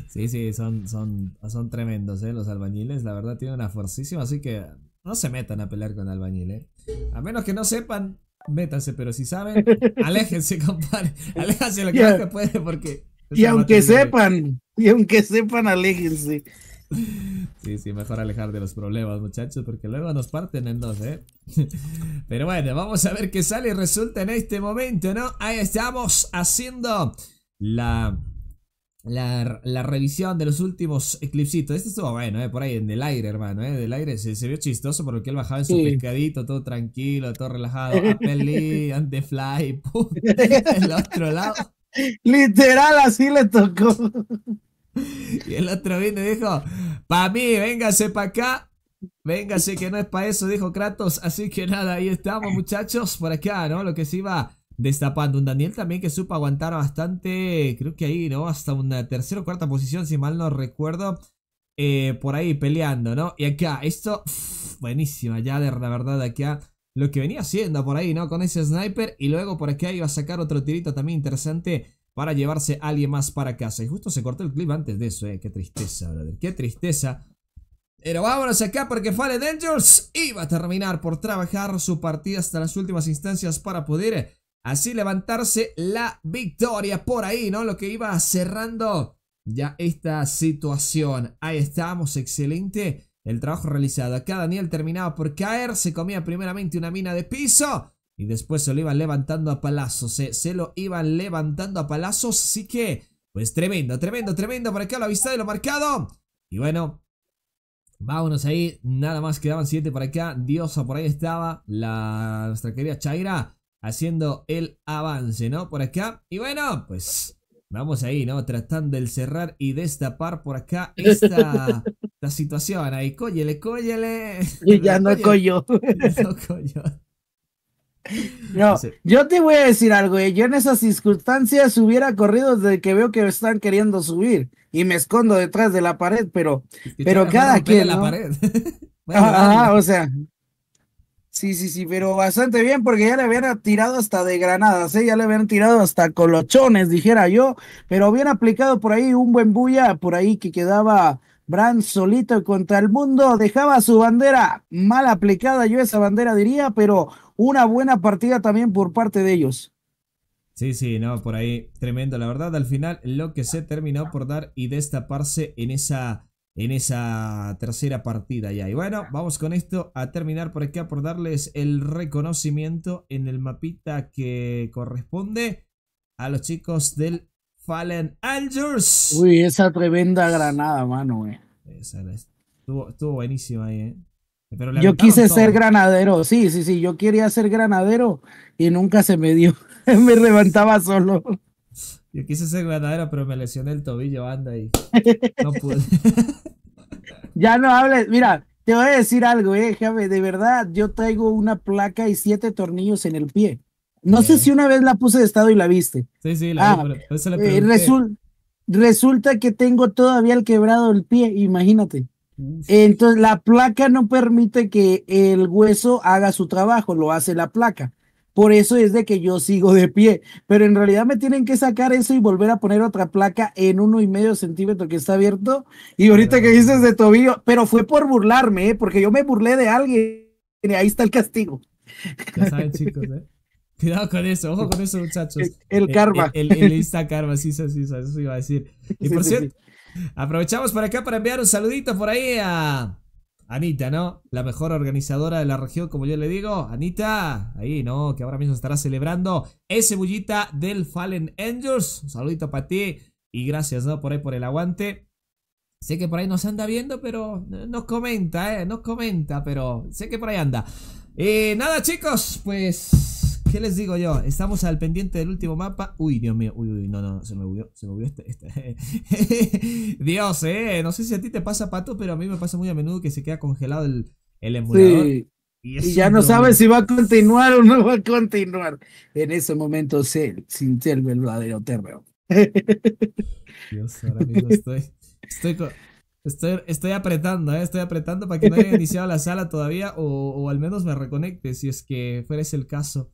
Sí, sí, son, son, son tremendos, ¿eh? Los albañiles, la verdad, tienen una forcísima, así que no se metan a pelear con albañil, ¿eh? A menos que no sepan métanse, pero si saben, [LAUGHS] aléjense, compadre. Aléjense lo que puede porque. Y aunque sepan, y aunque sepan, aléjense. [LAUGHS] Sí, sí, mejor alejar de los problemas, muchachos, porque luego nos parten en dos, ¿eh? [LAUGHS] Pero bueno, vamos a ver qué sale y resulta en este momento, ¿no? Ahí estamos haciendo la la, revisión de los últimos eclipsitos Este estuvo bueno, eh, por ahí, en el aire, hermano. en eh, Del aire se, vio chistoso porque él bajaba en su pescadito, todo tranquilo, todo relajado. Apple Lee, and the fly, [LAUGHS] el otro lado. Literal, así le tocó. Y el otro vino y dijo: Pa' mí, véngase pa' acá. Véngase que no es pa' eso, dijo Kratos. Así que nada, ahí estamos, muchachos, por acá, ¿no? Lo que se iba destapando. Un Daniel también que supo aguantar bastante, creo que ahí, ¿no? Hasta una tercera o cuarta posición, si mal no recuerdo. Eh, por ahí peleando, ¿no? Y acá, esto, buenísima, ya la verdad, acá lo que venía haciendo por ahí, ¿no? Con ese sniper y luego por acá iba a sacar otro tirito también interesante para llevarse a alguien más para casa. Y justo se cortó el clip antes de eso, ¿eh? Qué tristeza, brother, qué tristeza. Pero vámonos acá porque Fallen Dangerous iba a terminar por trabajar su partida hasta las últimas instancias para poder Así levantarse la victoria por ahí, ¿no? Lo que iba cerrando ya esta situación. Ahí estamos, excelente el trabajo realizado. Acá Daniel terminaba por caer, se comía primeramente una mina de piso y después se lo iban levantando a palazos. ¿eh? Se lo iban levantando a palazos, así que, pues tremendo, tremendo, tremendo. Por acá la vista de lo marcado. Y bueno, vámonos ahí. Nada más quedaban siete por acá. Diosa por ahí estaba, la, nuestra querida Chaira haciendo el avance, ¿no? Por acá. Y bueno, pues vamos ahí, ¿no? Tratando de cerrar y destapar por acá esta, [LAUGHS] situación. Ahí, cóyele, cóyele. Y ya no coyo. [LAUGHS] No [LAUGHS] coyo. yo te voy a decir algo, ¿eh? yo en esas circunstancias hubiera corrido desde que veo que están queriendo subir y me escondo detrás de la pared, pero, pero cada quien... ¿no? La pared. o sea, Sí, sí, sí, pero bastante bien porque ya le habían tirado hasta de granadas, ¿eh? ya le habían tirado hasta colochones, dijera yo, pero bien aplicado por ahí un buen bulla, por ahí que quedaba Bran solito contra el mundo, dejaba su bandera mal aplicada, yo esa bandera diría, pero una buena partida también por parte de ellos. Sí, sí, no, por ahí tremendo, la verdad, al final lo que se terminó por dar y destaparse en esa en esa tercera partida ya. Y bueno, vamos con esto a terminar por acá por darles el reconocimiento en el mapita que corresponde a los chicos del Fallen Angels. Uy, esa tremenda granada, mano, eh. Esa estuvo, estuvo buenísima ahí, eh. yo quise ser granadero, sí, sí, sí, yo quería ser granadero y nunca se me dio. [LAUGHS] me levantaba solo. Yo quise ser ganadero, pero me lesioné el tobillo, anda ahí. [LAUGHS] No pude. ya no hables, mira, te voy a decir algo, eh, de verdad, yo traigo una placa y siete tornillos en el pie. No sé si una vez la puse de estado y la viste. Sí, sí, la vi, ah, eh, resulta que tengo todavía el quebrado del pie, imagínate. Entonces la placa no permite que el hueso haga su trabajo, lo hace la placa. Por eso es de que yo sigo de pie, pero en realidad me tienen que sacar eso y volver a poner otra placa en uno y medio centímetro que está abierto. Y ahorita que ah. dices de tobillo, pero fue por burlarme, ¿eh? porque yo me burlé de alguien y ahí está el castigo. Ya saben, chicos, ¿eh? Cuidado con eso, ojo con eso, muchachos. El, eh, karma. El, karma, sí, sí, sí, eso iba a decir. Y por cierto, aprovechamos por acá para enviar un saludito por ahí a Anita, ¿no? La mejor organizadora de la región, como yo le digo. Anita, ahí, ¿no? Que ahora mismo estará celebrando ese bullita del Fallen Angels. Un saludito para ti y gracias, ¿no? Por ahí, por el aguante. Sé que por ahí nos anda viendo, pero eh, nos comenta, ¿eh? Nos comenta, pero sé que por ahí anda. Y eh, nada, chicos, pues ¿Qué les digo yo? Estamos al pendiente del último mapa. Uy, Dios mío. Uy, uy, no, no, se me movió. Se me este. este. [LAUGHS] Dios, eh. No sé si a ti te pasa, pato, pero a mí me pasa muy a menudo que se queda congelado el, emulador. Y, ya no sabes si va a continuar o no va a continuar. En ese momento se ser el verdadero terreo. [LAUGHS] Dios, ahora mismo estoy. Estoy, estoy, apretando, ¿eh? estoy apretando para que no haya iniciado la sala todavía o, o al menos me reconecte si es que fuera ese el caso.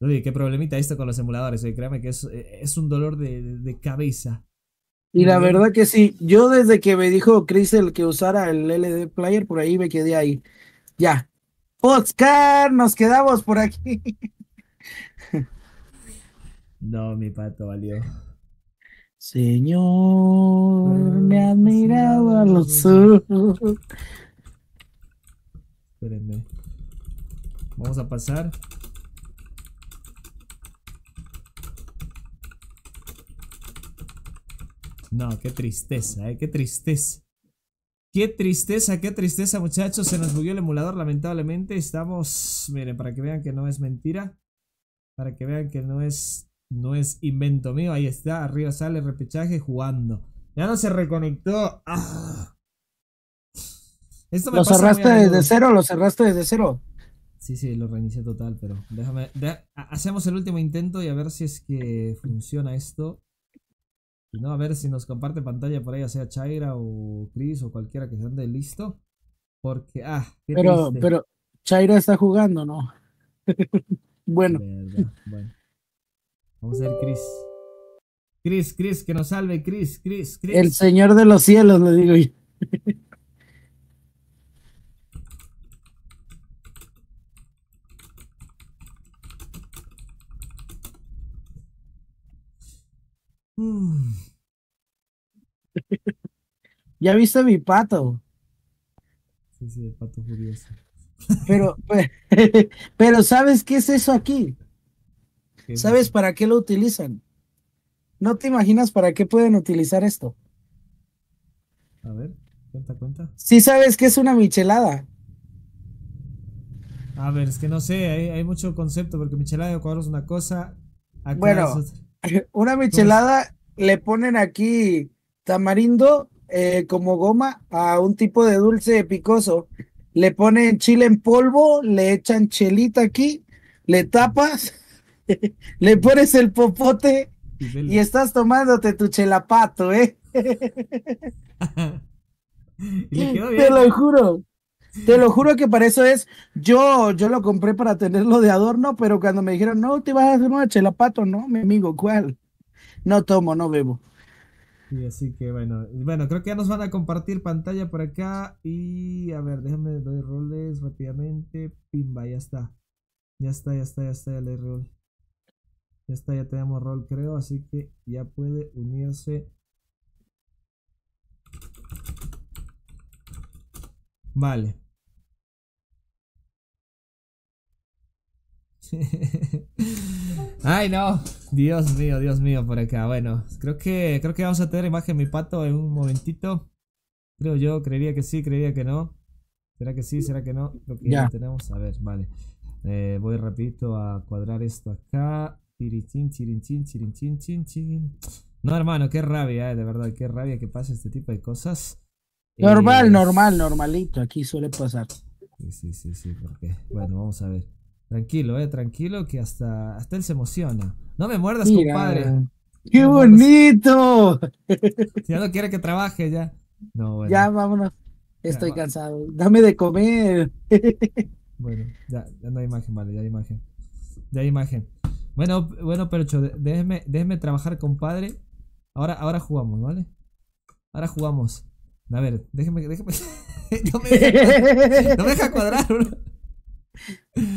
Oye, qué problemita esto con los emuladores, créame que es, un dolor de, cabeza. Y la verdad que sí, yo desde que me dijo Chris el que usara el LD Player, por ahí me quedé ahí. Ya. Oscar, nos quedamos por aquí. [LAUGHS] No, mi pato valió. Señor, me ha mirado a los ojos. Espérenme. Vamos a pasar No, qué tristeza, eh, qué tristeza. Qué tristeza, qué tristeza, muchachos. Se nos murió el emulador, lamentablemente. Estamos, miren, para que vean que no es mentira. Para que vean que no es, no es invento mío. Ahí está, arriba sale el repechaje jugando. Ya no se reconectó. ¡Ah! Esto me ¿Lo cerraste desde cero? ¿Lo cerraste desde cero? Sí, sí, lo reinicié total, pero déjame... hacemos el último intento y a ver si es que funciona esto no, a ver si nos comparte pantalla por ahí, sea Chaira o Chris o cualquiera que se ande listo. Porque, ah, pero, pero Chaira está jugando, ¿no? [LAUGHS] bueno. Vamos a ver, Chris. Chris, Chris, que nos salve, Chris, Chris, Chris. El Señor de los cielos, le digo yo. [LAUGHS] Mm. [LAUGHS] ya viste mi pato. Sí, sí, el pato furioso. Pero, [LAUGHS] [LAUGHS] pero ¿sabes qué es eso aquí? ¿Sabes para qué lo utilizan? No te imaginas para qué pueden utilizar esto. A ver, cuenta, cuenta. Sí sabes que es una michelada. A ver, es que no sé, hay, mucho concepto, porque michelada de Ecuador es una cosa. bueno, una michelada le ponen aquí tamarindo eh, como goma a un tipo de dulce picoso. Le ponen chile en polvo, le echan chelita aquí, le tapas, [LAUGHS] le pones el popote y estás tomándote tu chelapato, ¿eh? [LAUGHS] te lo juro. Te lo juro que para eso es. Yo, yo lo compré para tenerlo de adorno, pero cuando me dijeron, no, te vas a hacer una chelapato, no, mi amigo, ¿cuál? No tomo, no bebo y así que bueno. Bueno, creo que ya nos van a compartir pantalla por acá. Y a ver, déjame doy roles rápidamente. Pimba, ya está. Ya está, ya está, ya está, ya le rol. Ya está, ya tenemos rol, creo. Así que ya puede unirse. Vale. [LAUGHS] Ay, no. Dios mío, Dios mío, por acá. Bueno, creo que, creo que vamos a tener imagen mi pato en un momentito. Creo yo, creería que sí, creería que no. ¿Será que sí? ¿Será que no? que ya, tenemos. A ver, vale. Eh, voy rapidito a cuadrar esto acá. No, hermano, qué rabia, eh, de verdad, qué rabia que pase este tipo de cosas. Normal, normal, normalito, aquí suele pasar. Sí, sí, sí, sí, porque. Bueno, vamos a ver. Tranquilo, eh, tranquilo, que hasta, hasta él se emociona. No me muerdas, compadre. ¡Qué bonito! Ya no quiere que trabaje, ya. No, bueno. Ya, vámonos. Estoy cansado. Dame de comer. [LAUGHS] Bueno, ya, ya no hay imagen, vale, ya hay imagen. Ya hay imagen. Bueno, bueno, Percho, déjeme, déjeme trabajar, compadre. Ahora, ahora jugamos, ¿vale? Ahora jugamos. A ver, déjeme, déjeme. [LAUGHS] no, me deja, no me deja cuadrar, bro. [LAUGHS]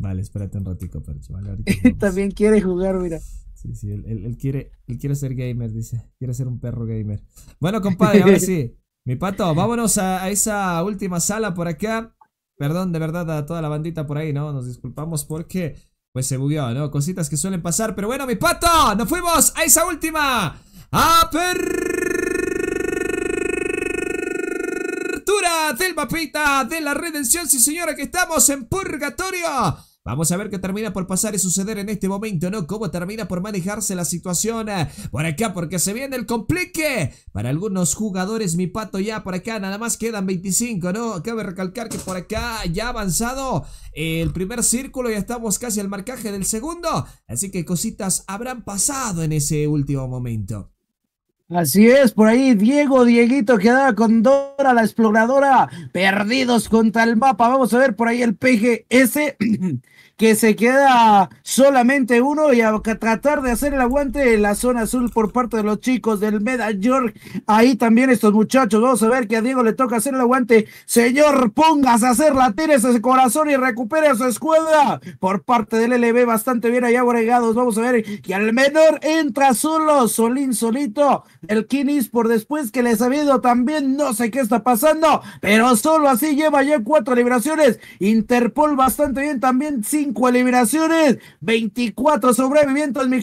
Vale, espérate un ratito. Percho. [LAUGHS] También quiere jugar, mira. Sí, sí, él, él, quiere, él quiere ser gamer, dice. Quiere ser un perro gamer. Bueno, compadre, ahora sí. [LAUGHS] Mi pato, vámonos a, esa última sala por acá. Perdón, de verdad, a toda la bandita por ahí, ¿no? Nos disculpamos porque, pues, se bugueó, ¿no? Cositas que suelen pasar. Pero bueno, mi pato, nos fuimos a esa última. Apertura del mapita de la redención, sí señora, que estamos en purgatorio. Vamos a ver qué termina por pasar y suceder en este momento, ¿no? Cómo termina por manejarse la situación ah, por acá, porque se viene el complique para algunos jugadores, mi pato, ya por acá nada más quedan 25, ¿no? Cabe recalcar que por acá ya ha avanzado el primer círculo, y estamos casi al marcaje del segundo, así que cositas habrán pasado en ese último momento. Así es, por ahí Diego, Dieguito quedaba con Dora la exploradora, perdidos contra el mapa. Vamos a ver por ahí el PGS. [CLEARS THROAT] que se queda solamente uno y a tratar de hacer el aguante en la zona azul por parte de los chicos del Meda York. Ahí también estos muchachos. Vamos a ver que a Diego le toca hacer el aguante. Señor, pongas a hacer latir ese corazón y recupere su escuela, por parte del LB. Bastante bien allá agregados. Vamos a ver que al menor entra solo, Solín solito. El Kinis por después que les ha habido también. No sé qué está pasando, pero solo así lleva ya cuatro liberaciones. Interpol bastante bien también. Sin Cinco eliminaciones, 24 sobrevivientes, mi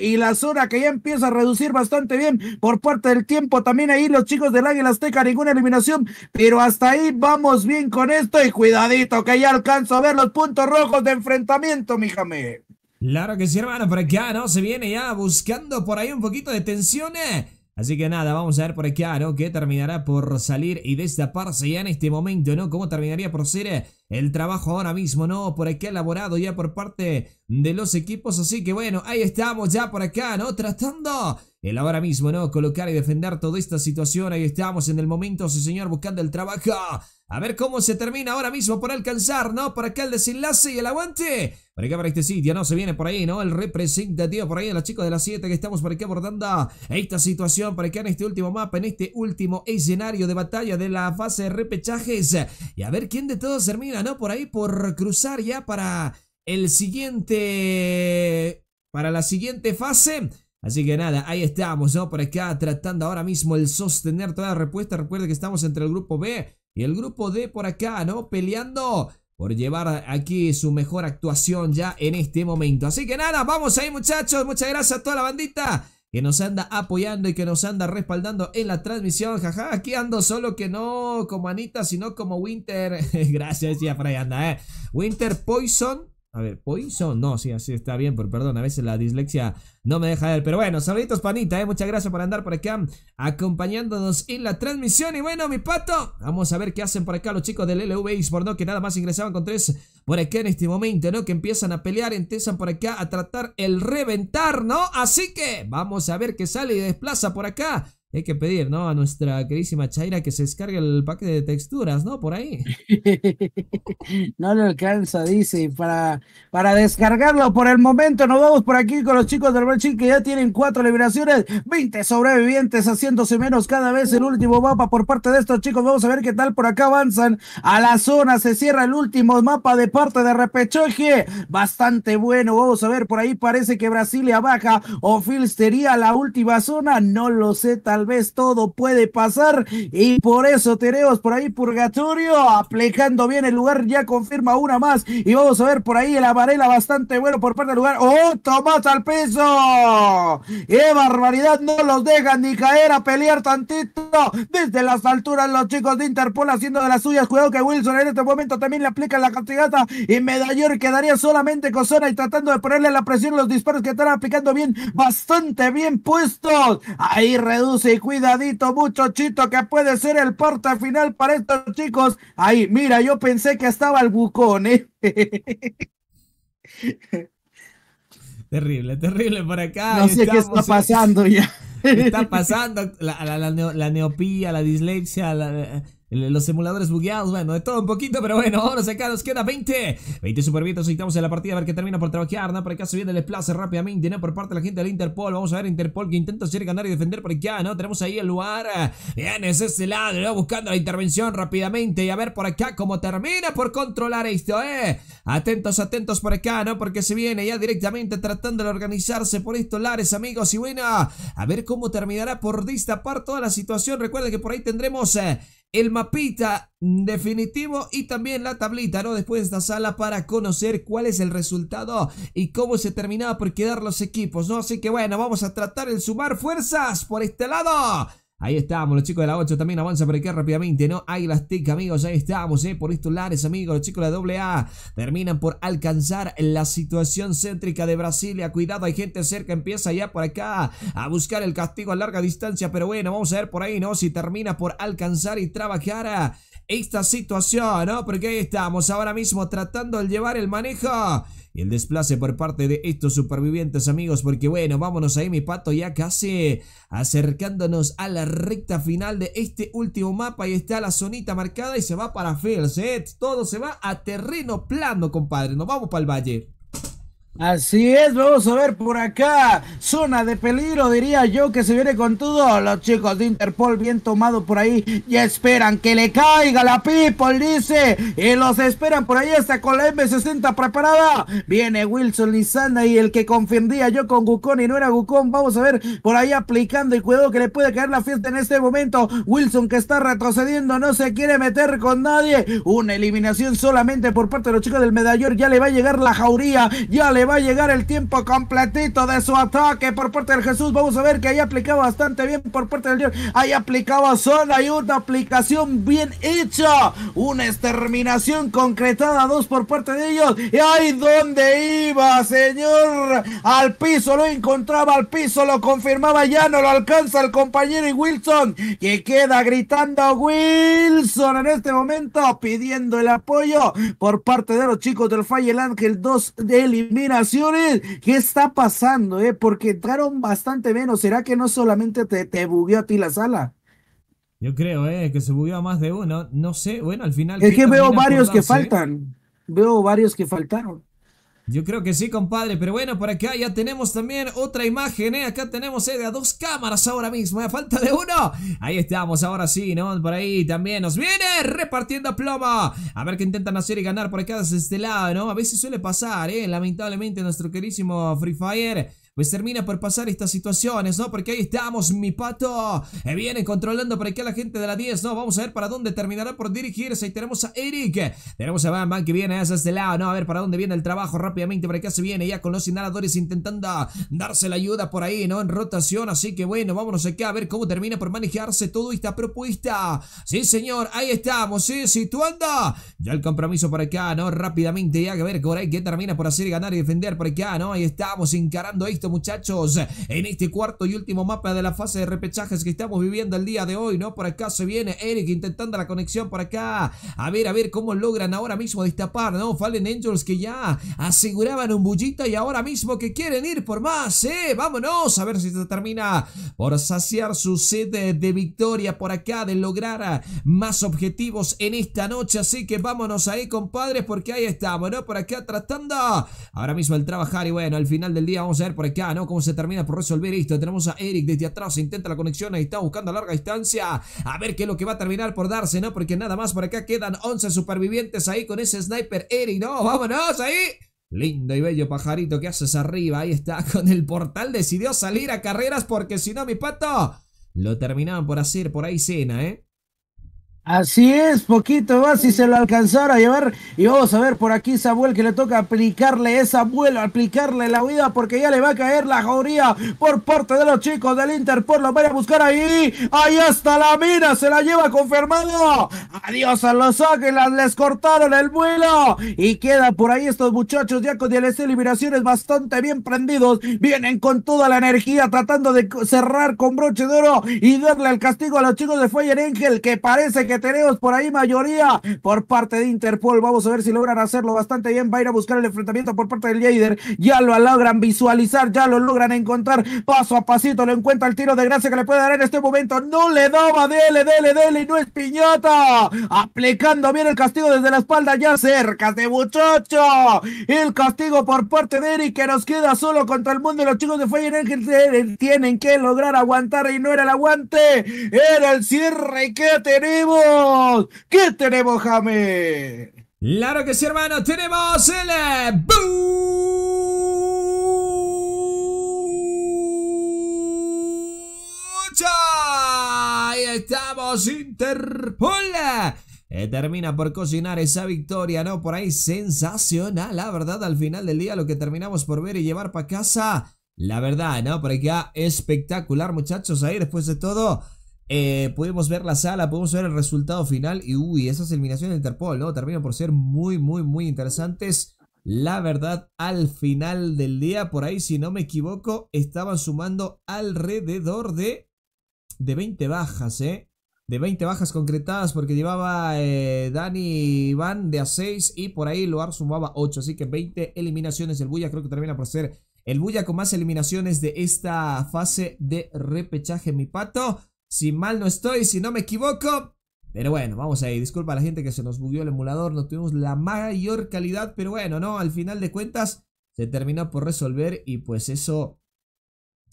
y la zona que ya empieza a reducir bastante bien por parte del tiempo. También ahí los chicos del Águila Azteca, ninguna eliminación, pero hasta ahí vamos bien con esto y cuidadito que ya alcanzo a ver los puntos rojos de enfrentamiento, mi Claro que sí, hermano, pero acá, ¿no? Se viene ya buscando por ahí un poquito de tensiones. ¿eh? Así que nada, vamos a ver por acá, ¿no? Que terminará por salir y destaparse ya en este momento, ¿no? Cómo terminaría por ser eh, el trabajo ahora mismo, ¿no? Por acá elaborado ya por parte de los equipos. Así que bueno, ahí estamos ya por acá, ¿no? Tratando el ahora mismo, ¿no? Colocar y defender toda esta situación. Ahí estamos en el momento, sí señor, buscando el trabajo. A ver cómo se termina ahora mismo por alcanzar, ¿no? Por acá el desenlace y el aguante. Por acá para este sitio, ¿no? Se viene por ahí, ¿no? El representativo por ahí de los chicos de las 7 que estamos por aquí abordando esta situación. Por acá en este último mapa, en este último escenario de batalla de la fase de repechajes. Y a ver quién de todos termina, ¿no? Por ahí por cruzar ya para el siguiente... Para la siguiente fase. Así que nada, ahí estamos, ¿no? Por acá tratando ahora mismo el sostener toda la respuesta. Recuerde que estamos entre el grupo B y el grupo D por acá, ¿no? Peleando por llevar aquí su mejor actuación ya en este momento. Así que nada, vamos ahí muchachos. Muchas gracias a toda la bandita que nos anda apoyando y que nos anda respaldando en la transmisión. Jaja, aquí ando solo que no como Anita, sino como Winter. [LAUGHS] gracias, ya por anda, ¿eh? Winter Poison a ver, Poison, no, sí, así está bien, pero perdón, a veces la dislexia no me deja ver. Pero bueno, saluditos, panita, eh, muchas gracias por andar por acá acompañándonos en la transmisión. Y bueno, mi pato, vamos a ver qué hacen por acá los chicos del LV por ¿no? Que nada más ingresaban con tres por acá en este momento, ¿no? Que empiezan a pelear, empiezan por acá a tratar el reventar, ¿no? Así que vamos a ver qué sale y desplaza por acá hay que pedir, ¿no? A nuestra querísima Chaira que se descargue el paquete de texturas, ¿no? Por ahí. [LAUGHS] no le alcanza, dice. Para, para descargarlo por el momento, nos vamos por aquí con los chicos del Belchín que ya tienen cuatro liberaciones, 20 sobrevivientes haciéndose menos cada vez el último mapa por parte de estos chicos. Vamos a ver qué tal por acá avanzan a la zona. Se cierra el último mapa de parte de Repechoje. Bastante bueno. Vamos a ver por ahí. Parece que Brasilia baja o Filstería la última zona. No lo sé, tal tal vez todo puede pasar y por eso tenemos por ahí Purgatorio aplicando bien el lugar, ya confirma una más y vamos a ver por ahí el amarela bastante bueno por parte del lugar. ¡Oh, Tomás al peso ¡Qué barbaridad! No los dejan ni caer a pelear tantito desde las alturas los chicos de Interpol haciendo de las suyas. Cuidado que Wilson en este momento también le aplica la castigata y Medallor quedaría solamente con zona y tratando de ponerle la presión los disparos que están aplicando bien, bastante bien puestos. Ahí reduce y cuidadito chito que puede ser el porta final para estos chicos. Ahí, mira, yo pensé que estaba el bucón, ¿eh? [LAUGHS] Terrible, terrible por acá. No sé qué está eh. pasando ya. Está pasando la, la neopía, la dislexia, la los emuladores bugueados, bueno, de todo un poquito, pero bueno, ahora acá, nos queda 20. 20 supervivientes, estamos en la partida a ver qué termina por trabajar, ¿no? Por acá se viene el desplace rápidamente, ¿no? Por parte de la gente del Interpol, vamos a ver Interpol que intenta hacer ganar y defender por acá, ¿no? Tenemos ahí el lugar, bien, es ese lado, Buscando la intervención rápidamente y a ver por acá cómo termina por controlar esto, ¿eh? Atentos, atentos por acá, ¿no? Porque se viene ya directamente tratando de organizarse por estos lares, amigos, y bueno, a ver cómo terminará por destapar toda la situación, recuerden que por ahí tendremos... Eh, el mapita definitivo y también la tablita, ¿no? Después de esta sala para conocer cuál es el resultado y cómo se terminaba por quedar los equipos, ¿no? Así que bueno, vamos a tratar el sumar fuerzas por este lado. Ahí estamos, los chicos de la 8 también avanza por aquí rápidamente, ¿no? las TIC, amigos, ahí estamos, ¿eh? Por estos lares, amigos, los chicos de la AA terminan por alcanzar la situación céntrica de Brasilia. Cuidado, hay gente cerca, empieza ya por acá a buscar el castigo a larga distancia, pero bueno, vamos a ver por ahí, ¿no? Si termina por alcanzar y trabajar esta situación, ¿no? Porque ahí estamos ahora mismo tratando de llevar el manejo y el desplace por parte de estos supervivientes amigos porque bueno vámonos ahí mi pato ya casi acercándonos a la recta final de este último mapa y está la zonita marcada y se va para Felset. ¿eh? todo se va a terreno plano compadre nos vamos para el valle Así es, vamos a ver por acá. Zona de peligro, diría yo, que se viene con todo. Los chicos de Interpol bien tomados por ahí y esperan que le caiga la people, dice. Y los esperan por ahí hasta con la M60 preparada. Viene Wilson Lizana y el que confundía yo con Gucón y no era Gucón. Vamos a ver por ahí aplicando y cuidado que le puede caer la fiesta en este momento. Wilson que está retrocediendo, no se quiere meter con nadie. Una eliminación solamente por parte de los chicos del medallor. Ya le va a llegar la jauría, ya le va a llegar el tiempo completito de su ataque por parte de Jesús. Vamos a ver que ahí aplicaba bastante bien por parte del Dios. Ahí aplicaba sola hay una aplicación bien hecha. Una exterminación concretada, dos por parte de ellos. Y ahí donde iba, señor. Al piso lo encontraba, al piso lo confirmaba. Ya no lo alcanza el compañero y Wilson. Que queda gritando Wilson en este momento pidiendo el apoyo por parte de los chicos del el Ángel dos de elimina Naciones, ¿Qué está pasando? Eh? Porque entraron bastante menos. ¿Será que no solamente te, te bugueó a ti la sala? Yo creo, eh, que se bugueó a más de uno. No sé, bueno, al final. Es que veo varios que ¿eh? faltan. Veo varios que faltaron. Yo creo que sí, compadre, pero bueno, por acá ya tenemos también otra imagen, ¿eh? Acá tenemos eh, a dos cámaras ahora mismo, a ¿eh? falta de uno. Ahí estamos, ahora sí, ¿no? Por ahí también nos viene repartiendo plomo. A ver qué intentan hacer y ganar por acá desde este lado, ¿no? A veces suele pasar, ¿eh? Lamentablemente nuestro querísimo Free Fire pues termina por pasar estas situaciones, ¿no? Porque ahí estamos, mi pato. Eh, viene controlando por aquí a la gente de la 10, ¿no? Vamos a ver para dónde terminará por dirigirse. Ahí tenemos a Eric. Tenemos a Van Van que viene hacia este lado, ¿no? A ver para dónde viene el trabajo rápidamente. Por acá se viene ya con los inhaladores intentando darse la ayuda por ahí, ¿no? En rotación. Así que bueno, vámonos acá a ver cómo termina por manejarse toda esta propuesta. Sí, señor, ahí estamos, sí, situando. Ya el compromiso por acá, ¿no? Rápidamente ya que ver por ahí termina por hacer ganar y defender por acá, ¿no? Ahí estamos encarando ahí muchachos, en este cuarto y último mapa de la fase de repechajes que estamos viviendo el día de hoy, ¿no? Por acá se viene Eric intentando la conexión por acá. A ver, a ver cómo logran ahora mismo destapar, ¿no? Fallen Angels que ya aseguraban un bullito y ahora mismo que quieren ir por más, ¿eh? Vámonos, a ver si se termina por saciar su sed de victoria por acá, de lograr más objetivos en esta noche. Así que vámonos ahí, compadres, porque ahí estamos, ¿no? Por acá tratando ahora mismo el trabajar y bueno, al final del día vamos a ver por acá, ah, ¿no? Cómo se termina por resolver esto. Tenemos a Eric desde atrás, intenta la conexión, ahí está buscando a larga distancia. A ver qué es lo que va a terminar por darse, ¿no? Porque nada más por acá quedan 11 supervivientes ahí con ese sniper Eric, ¿no? ¡Vámonos ahí! Lindo y bello pajarito que haces arriba, ahí está, [LAUGHS] con el portal decidió salir a carreras porque si no, mi pato, lo terminaban por hacer por ahí cena, ¿eh? Así es, poquito más y se lo alcanzara a llevar. Y vamos a ver por aquí Samuel que le toca aplicarle esa vuelo, aplicarle la huida porque ya le va a caer la jauría por parte de los chicos del Interpol. Lo van a buscar ahí. Ahí está la mina, se la lleva confirmado. Adiós a los águilas, les cortaron el vuelo. Y quedan por ahí estos muchachos ya con las Liberaciones bastante bien prendidos. Vienen con toda la energía tratando de cerrar con broche de oro y darle el castigo a los chicos de Fire Angel que parece que tenemos por ahí mayoría por parte de Interpol. Vamos a ver si logran hacerlo bastante bien. Va a ir a buscar el enfrentamiento por parte del Jader. Ya lo logran visualizar, ya lo logran encontrar. Paso a pasito lo encuentra el tiro de gracia que le puede dar en este momento. No le daba, dele, dele, dele y no es piñata. Aplicando bien el castigo desde la espalda, ya cerca de muchacho. El castigo por parte de Eric que nos queda solo contra el mundo y los chicos de Fire Angel tienen que lograr aguantar y no era el aguante, era el cierre que tenemos. ¿Qué tenemos, Jaime. Claro que sí, hermano, tenemos el eh, Chao. ¡Ahí estamos Interpol. Eh, termina por cocinar esa victoria, ¿no? Por ahí sensacional, la verdad, al final del día lo que terminamos por ver y llevar para casa. La verdad, ¿no? Por acá espectacular, muchachos, ahí después de todo. Eh, podemos ver la sala, podemos ver el resultado final y uy, esas eliminaciones de Interpol, ¿no? Terminan por ser muy, muy, muy interesantes. La verdad, al final del día, por ahí, si no me equivoco, estaban sumando alrededor de, de 20 bajas, ¿eh? De 20 bajas concretadas porque llevaba eh, Dani de a 6 y por ahí Loar sumaba 8. Así que 20 eliminaciones. El bulla creo que termina por ser el bulla con más eliminaciones de esta fase de repechaje, mi pato. Si mal no estoy, si no me equivoco. Pero bueno, vamos ahí. Disculpa a la gente que se nos bugueó el emulador. No tuvimos la mayor calidad. Pero bueno, no, al final de cuentas se terminó por resolver. Y pues eso.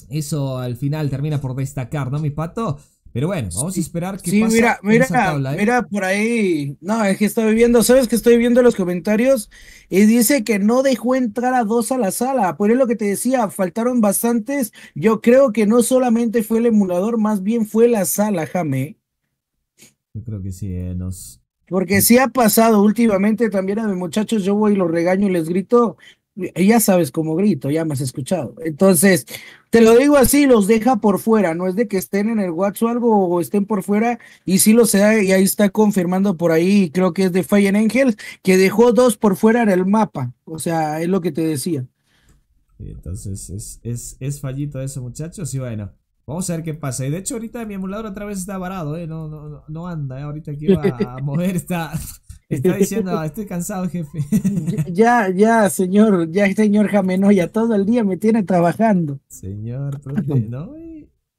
Eso al final termina por destacar, ¿no, mi pato? Pero bueno, vamos a esperar sí, Mira, mira, ¿eh? mira por ahí. No, es que estoy viendo, ¿sabes que estoy viendo los comentarios? Y dice que no dejó entrar a dos a la sala. Por eso lo que te decía, faltaron bastantes. Yo creo que no solamente fue el emulador, más bien fue la sala, Jame. Yo creo que sí, eh, nos. Porque sí ha pasado últimamente también a mis muchachos, yo voy y los regaño y les grito, ya sabes cómo grito, ya me has escuchado. Entonces, te lo digo así, los deja por fuera, no es de que estén en el WhatsApp o algo o estén por fuera, y sí lo sea, y ahí está confirmando por ahí, creo que es de Fallen Angels, que dejó dos por fuera en el mapa, o sea, es lo que te decía. Entonces, ¿es, es, es fallito eso, muchachos? Y bueno, Vamos a ver qué pasa. Y de hecho, ahorita mi emulador otra vez está varado, ¿eh? No, no, no anda, ¿eh? Ahorita que iba a [LAUGHS] mover está, está diciendo, ah, estoy cansado, jefe. [LAUGHS] Ya, ya, señor, ya, señor Jamenoya, todo el día me tiene trabajando. Señor, pues, eh, ¿no?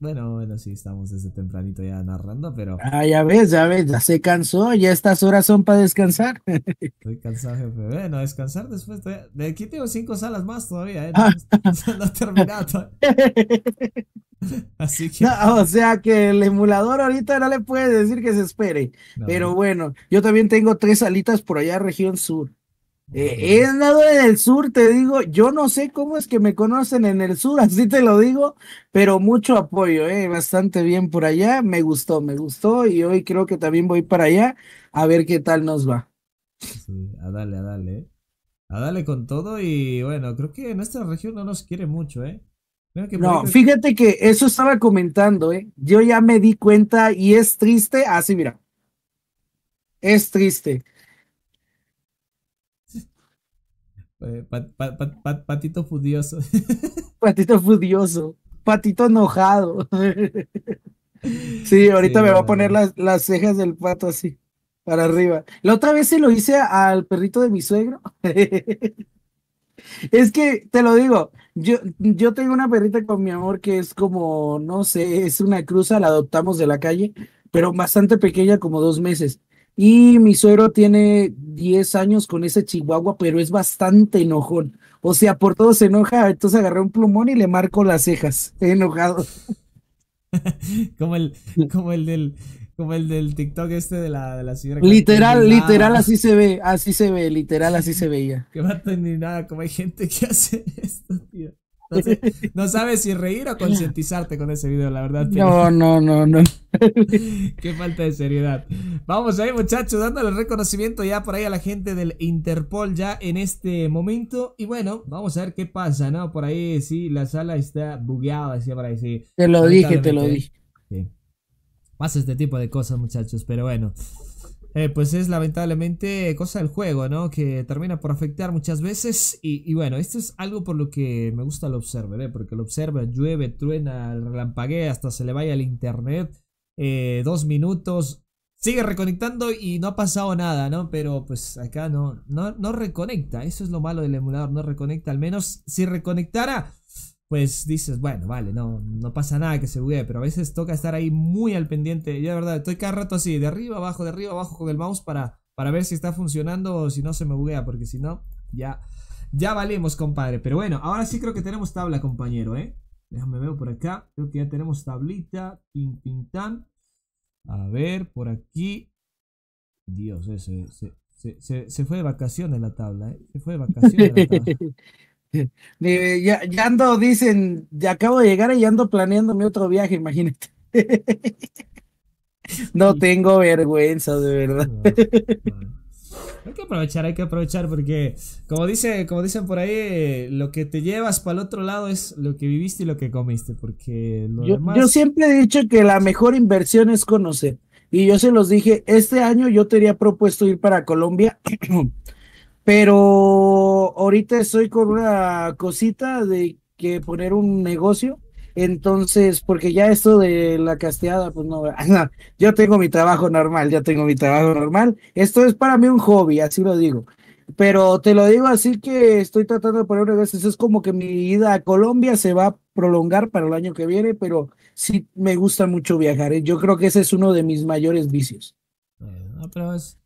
Bueno, bueno, sí, estamos desde tempranito ya narrando, pero. Ah, ya ves, ya ves, ya se cansó, ya estas horas son para descansar. [LAUGHS] Estoy cansado, jefe. Bueno, descansar después. De aquí tengo cinco salas más todavía, ¿eh? No, ah. [LAUGHS] terminado. [LAUGHS] Así que. o sea que el emulador ahorita no le puede decir que se espere. Pero bueno, yo también tengo tres salitas por allá, región sur. Eh, he andado en el sur, te digo, yo no sé cómo es que me conocen en el sur, [LAUGHS] así te lo digo, pero mucho apoyo, eh, bastante bien por allá, me gustó, me gustó y hoy creo que también voy para allá a ver qué tal nos va. a dale, a dale, eh. a dale con todo y bueno, creo que en esta región no nos quiere mucho, ¿eh? no, fíjate que eso estaba comentando, ¿eh? Yo ya me di cuenta y es triste, así ah, mira, es triste Eh, patito fudioso, [LAUGHS] patito fudioso, Patito enojado. [LAUGHS] sí, ahorita me va a poner las, cejas del pato así, para arriba. La otra vez se lo hice al perrito de mi suegro. [LAUGHS] es que, te lo digo, yo, yo tengo una perrita con mi amor que es como, no sé, es una cruza, la adoptamos de la calle, pero bastante pequeña, como dos meses. Y mi suero tiene 10 años con ese chihuahua, pero es bastante enojón. O sea, por todo se enoja, entonces agarré un plumón y le marco las cejas, enojado. [LAUGHS] como el, como del, TikTok este de la, de la señora. Literal, literal, así se ve, así se ve, literal, así se [LAUGHS] veía. Que bato ni nada, como hay gente que hace [LAUGHS] esto, tío. Entonces, [LAUGHS] no sabes si reír o concientizarte con ese video, la verdad. No, no, no, no. [LAUGHS] Qué falta de seriedad. Vamos ahí, muchachos, dándole reconocimiento ya por ahí a la gente del Interpol ya en este momento. Y bueno, vamos a ver qué pasa, ¿no? Por ahí sí, la sala está bugueada, decía por ahí sí. Te lo dije, te lo dije. Pasa este tipo de cosas, muchachos, pero bueno. Eh, pues es lamentablemente cosa del juego, ¿no? Que termina por afectar muchas veces. Y, bueno, esto es algo por lo que me gusta el Observer, ¿eh? Porque el Observer llueve, truena, relampaguea, hasta se le vaya el internet. Eh, dos minutos. Sigue reconectando y no ha pasado nada, ¿no? Pero pues acá no, no, no reconecta. Eso es lo malo del emulador, no reconecta. Al menos si reconectara, pues dices, bueno, vale, no, no pasa nada que se buguee, pero a veces toca estar ahí muy al pendiente. Yo de verdad estoy cada rato así, de arriba abajo, de arriba abajo con el mouse para, para ver si está funcionando o si no se me buguea, porque si no, ya, ya valemos, compadre. Pero bueno, ahora sí creo que tenemos tabla, compañero, ¿eh? Déjame ver por acá, creo que ya tenemos tablita, pin, pin, A ver, por aquí. Dios, ese, eh, se, fue de vacaciones la tabla, ¿eh? Se fue de vacaciones la tabla. [LAUGHS] [LAUGHS] ya, ya, ando, dicen, ya acabo de llegar y ando planeando mi otro viaje, imagínate. [LAUGHS] no tengo vergüenza, de verdad. [LAUGHS] Hay que aprovechar, hay que aprovechar porque, como, dice, como dicen por ahí, lo que te llevas para el otro lado es lo que viviste y lo que comiste, porque yo, yo, siempre he dicho que la mejor inversión es conocer. Y yo se los dije, este año yo te había propuesto ir para Colombia [CLEARS THROAT] Pero ahorita estoy con una cosita de que poner un negocio. Entonces, porque ya esto de la casteada, pues [LAUGHS] no, yo tengo mi trabajo normal, ya tengo mi trabajo normal. Esto es para mí un hobby, así lo digo. Pero te lo digo así que estoy tratando de poner vez, Es como que mi vida a Colombia se va a prolongar para el año que viene, pero sí me gusta mucho viajar. ¿eh? Yo creo que ese es uno de mis mayores vicios. Eh, no, pero es,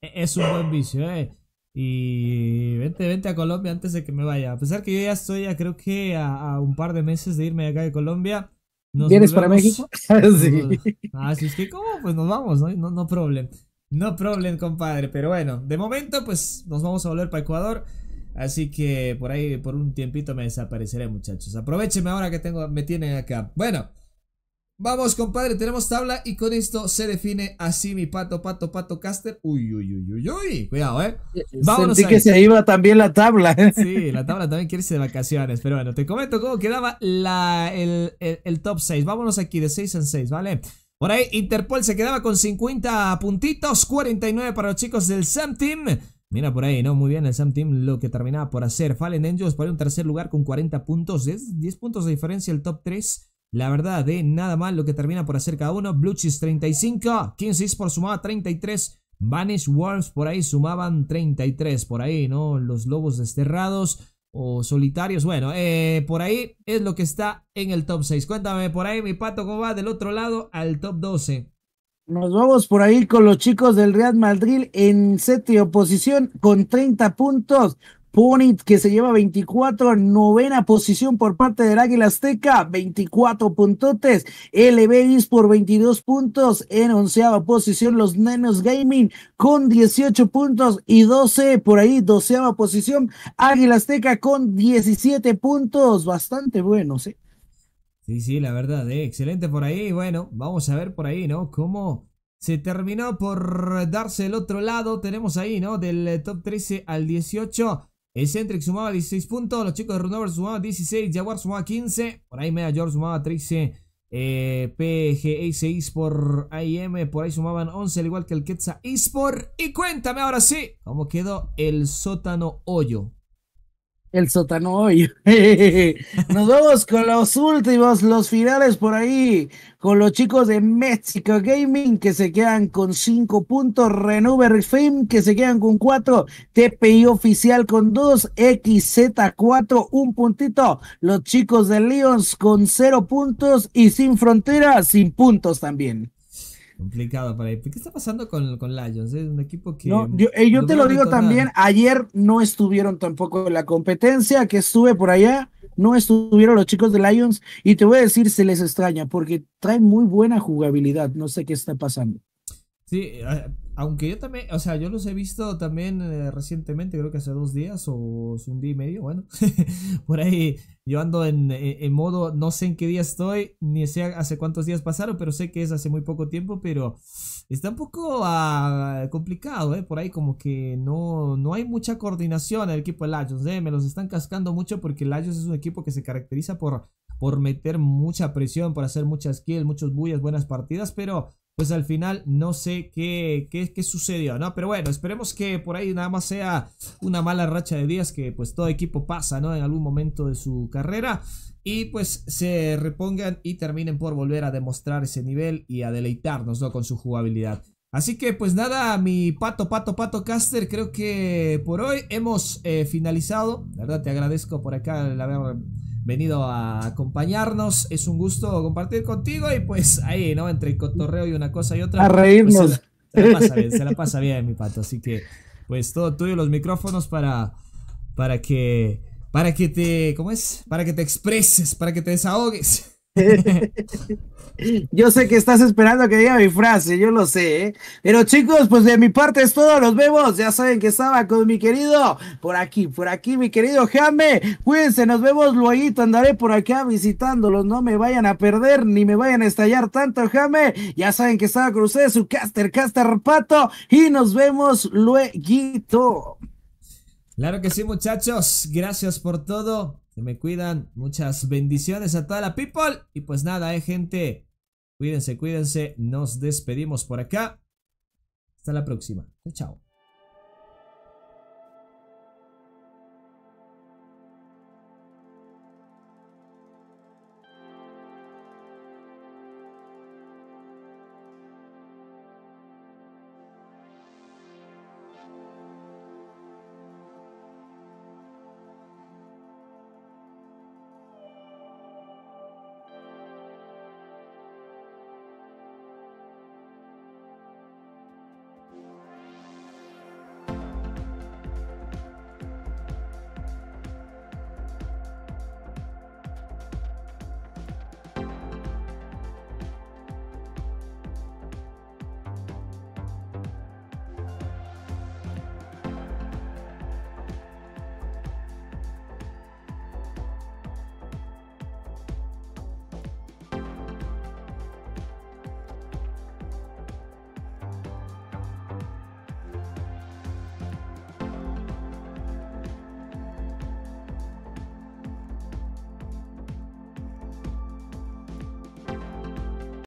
e-, es un buen vicio, ¿eh? Y vente, vente a Colombia antes de que me vaya. A pesar que yo ya estoy, ya creo que a, un par de meses de irme de acá de Colombia. ¿Vienes para México? [LAUGHS] [LAUGHS] Ah, sí. es que ¿cómo? Pues nos vamos, ¿no? No, no problem. No problem, compadre. Pero bueno, de momento, pues nos vamos a volver para Ecuador. Así que por ahí, por un tiempito me desapareceré, muchachos. Aprovecheme ahora que tengo, me tienen acá. Bueno. Vamos, compadre, tenemos tabla y con esto se define así mi pato, pato, pato caster. Uy, uy, uy, uy, uy. Cuidado, ¿eh? eh, eh Vámonos Sentí que se iba también la tabla. Eh. Sí, la tabla también quiere irse de vacaciones. Pero bueno, te comento cómo quedaba la, el, top 6. Vámonos aquí de 6 en 6, ¿vale? Por ahí Interpol se quedaba con 50 puntitos, 49 para los chicos del Sam Team. Mira por ahí, ¿no? Muy bien el Sam Team lo que terminaba por hacer. Fallen Angels para un tercer lugar con 40 puntos. 10 puntos de diferencia el top 3. La verdad, de ¿eh? nada mal lo que termina por hacer cada uno. Bluchis 35, seis por sumaba 33. Vanish Worms por ahí sumaban 33, por ahí, ¿no? Los lobos desterrados o solitarios. Bueno, eh, por ahí es lo que está en el top 6. Cuéntame por ahí, mi pato, cómo va del otro lado al top 12. Nos vamos por ahí con los chicos del Real Madrid en set oposición con 30 puntos. Punit que se lleva 24, novena posición por parte del Águila Azteca, 24 puntotes. LB por 22 puntos, en onceava posición los Nenos Gaming con 18 puntos y 12 por ahí, doceava posición Águila Azteca con 17 puntos, bastante bueno sí ¿eh? Sí, sí, la verdad, ¿eh? excelente por ahí. Bueno, vamos a ver por ahí, ¿no? Cómo se terminó por darse el otro lado. Tenemos ahí, ¿no? Del top 13 al 18. El Centric sumaba 16 puntos. Los chicos de Runover sumaban 16. Jaguar sumaba 15. Por ahí Media George sumaba 13. Eh, PG Esport por IM. Por ahí sumaban 11. Al igual que el Quetzal Esport. Y cuéntame ahora sí. ¿Cómo quedó el sótano hoyo? el sótano hoy. [LAUGHS] Nos vamos con los últimos, los finales por ahí, con los chicos de México Gaming que se quedan con 5 puntos, Renover Fame que se quedan con 4, TPI Oficial con 2, XZ4 un puntito, los chicos de Lions con 0 puntos y Sin Fronteras sin puntos también complicado para ¿Qué está pasando con, Lions? Es un equipo que. No, yo, eh, yo te lo digo también, ayer no estuvieron tampoco en la competencia que estuve por allá. No estuvieron los chicos de Lions y te voy a decir, se les extraña porque traen muy buena jugabilidad. No sé qué está pasando. Sí, eh, aunque yo también, o sea, yo los he visto también eh, recientemente, creo que hace dos días o un día y medio, bueno, [LAUGHS] por ahí yo ando en, e-, en, modo, no sé en qué día estoy, ni sé hace cuántos días pasaron, pero sé que es hace muy poco tiempo, pero está un poco ah, complicado, ¿eh? Por ahí como que no, no hay mucha coordinación en el equipo de Lions, ¿eh? Me los están cascando mucho porque Lions es un equipo que se caracteriza por, por meter mucha presión, por hacer muchas kills, muchos bullas, buenas partidas, pero pues al final no sé qué, qué, sucedió, ¿no? Pero bueno, esperemos que por ahí nada más sea una mala racha de días que pues todo equipo pasa, ¿no? En algún momento de su carrera y pues se repongan y terminen por volver a demostrar ese nivel y a deleitarnos, ¿no? Con su jugabilidad. Así que pues nada, mi pato, pato, pato caster, creo que por hoy hemos eh, finalizado. verdad te agradezco por acá la haber venido a acompañarnos. Es un gusto compartir contigo y pues ahí, ¿no? Entre el cotorreo y una cosa y otra. A pues, reírnos. se, la, pasa bien, se la pasa bien, mi pato. Así que, pues todo tuyo, los micrófonos para, para que, para que te, ¿cómo es? Para que te expreses, para que te desahogues. [LAUGHS] Yo sé que estás esperando que diga mi frase, yo lo sé. ¿eh? Pero chicos, pues de mi parte es todo, nos vemos. Ya saben que estaba con mi querido, por aquí, por aquí, mi querido Jame. Cuídense, nos vemos luego, andaré por acá visitándolos. No me vayan a perder ni me vayan a estallar tanto, Jame. Ya saben que estaba con ustedes su caster, caster pato. Y nos vemos luego. Claro que sí, muchachos. Gracias por todo. que me cuidan. Muchas bendiciones a toda la people. Y pues nada, eh, gente. Cuídense, cuídense. Nos despedimos por acá. Hasta la próxima. Chao.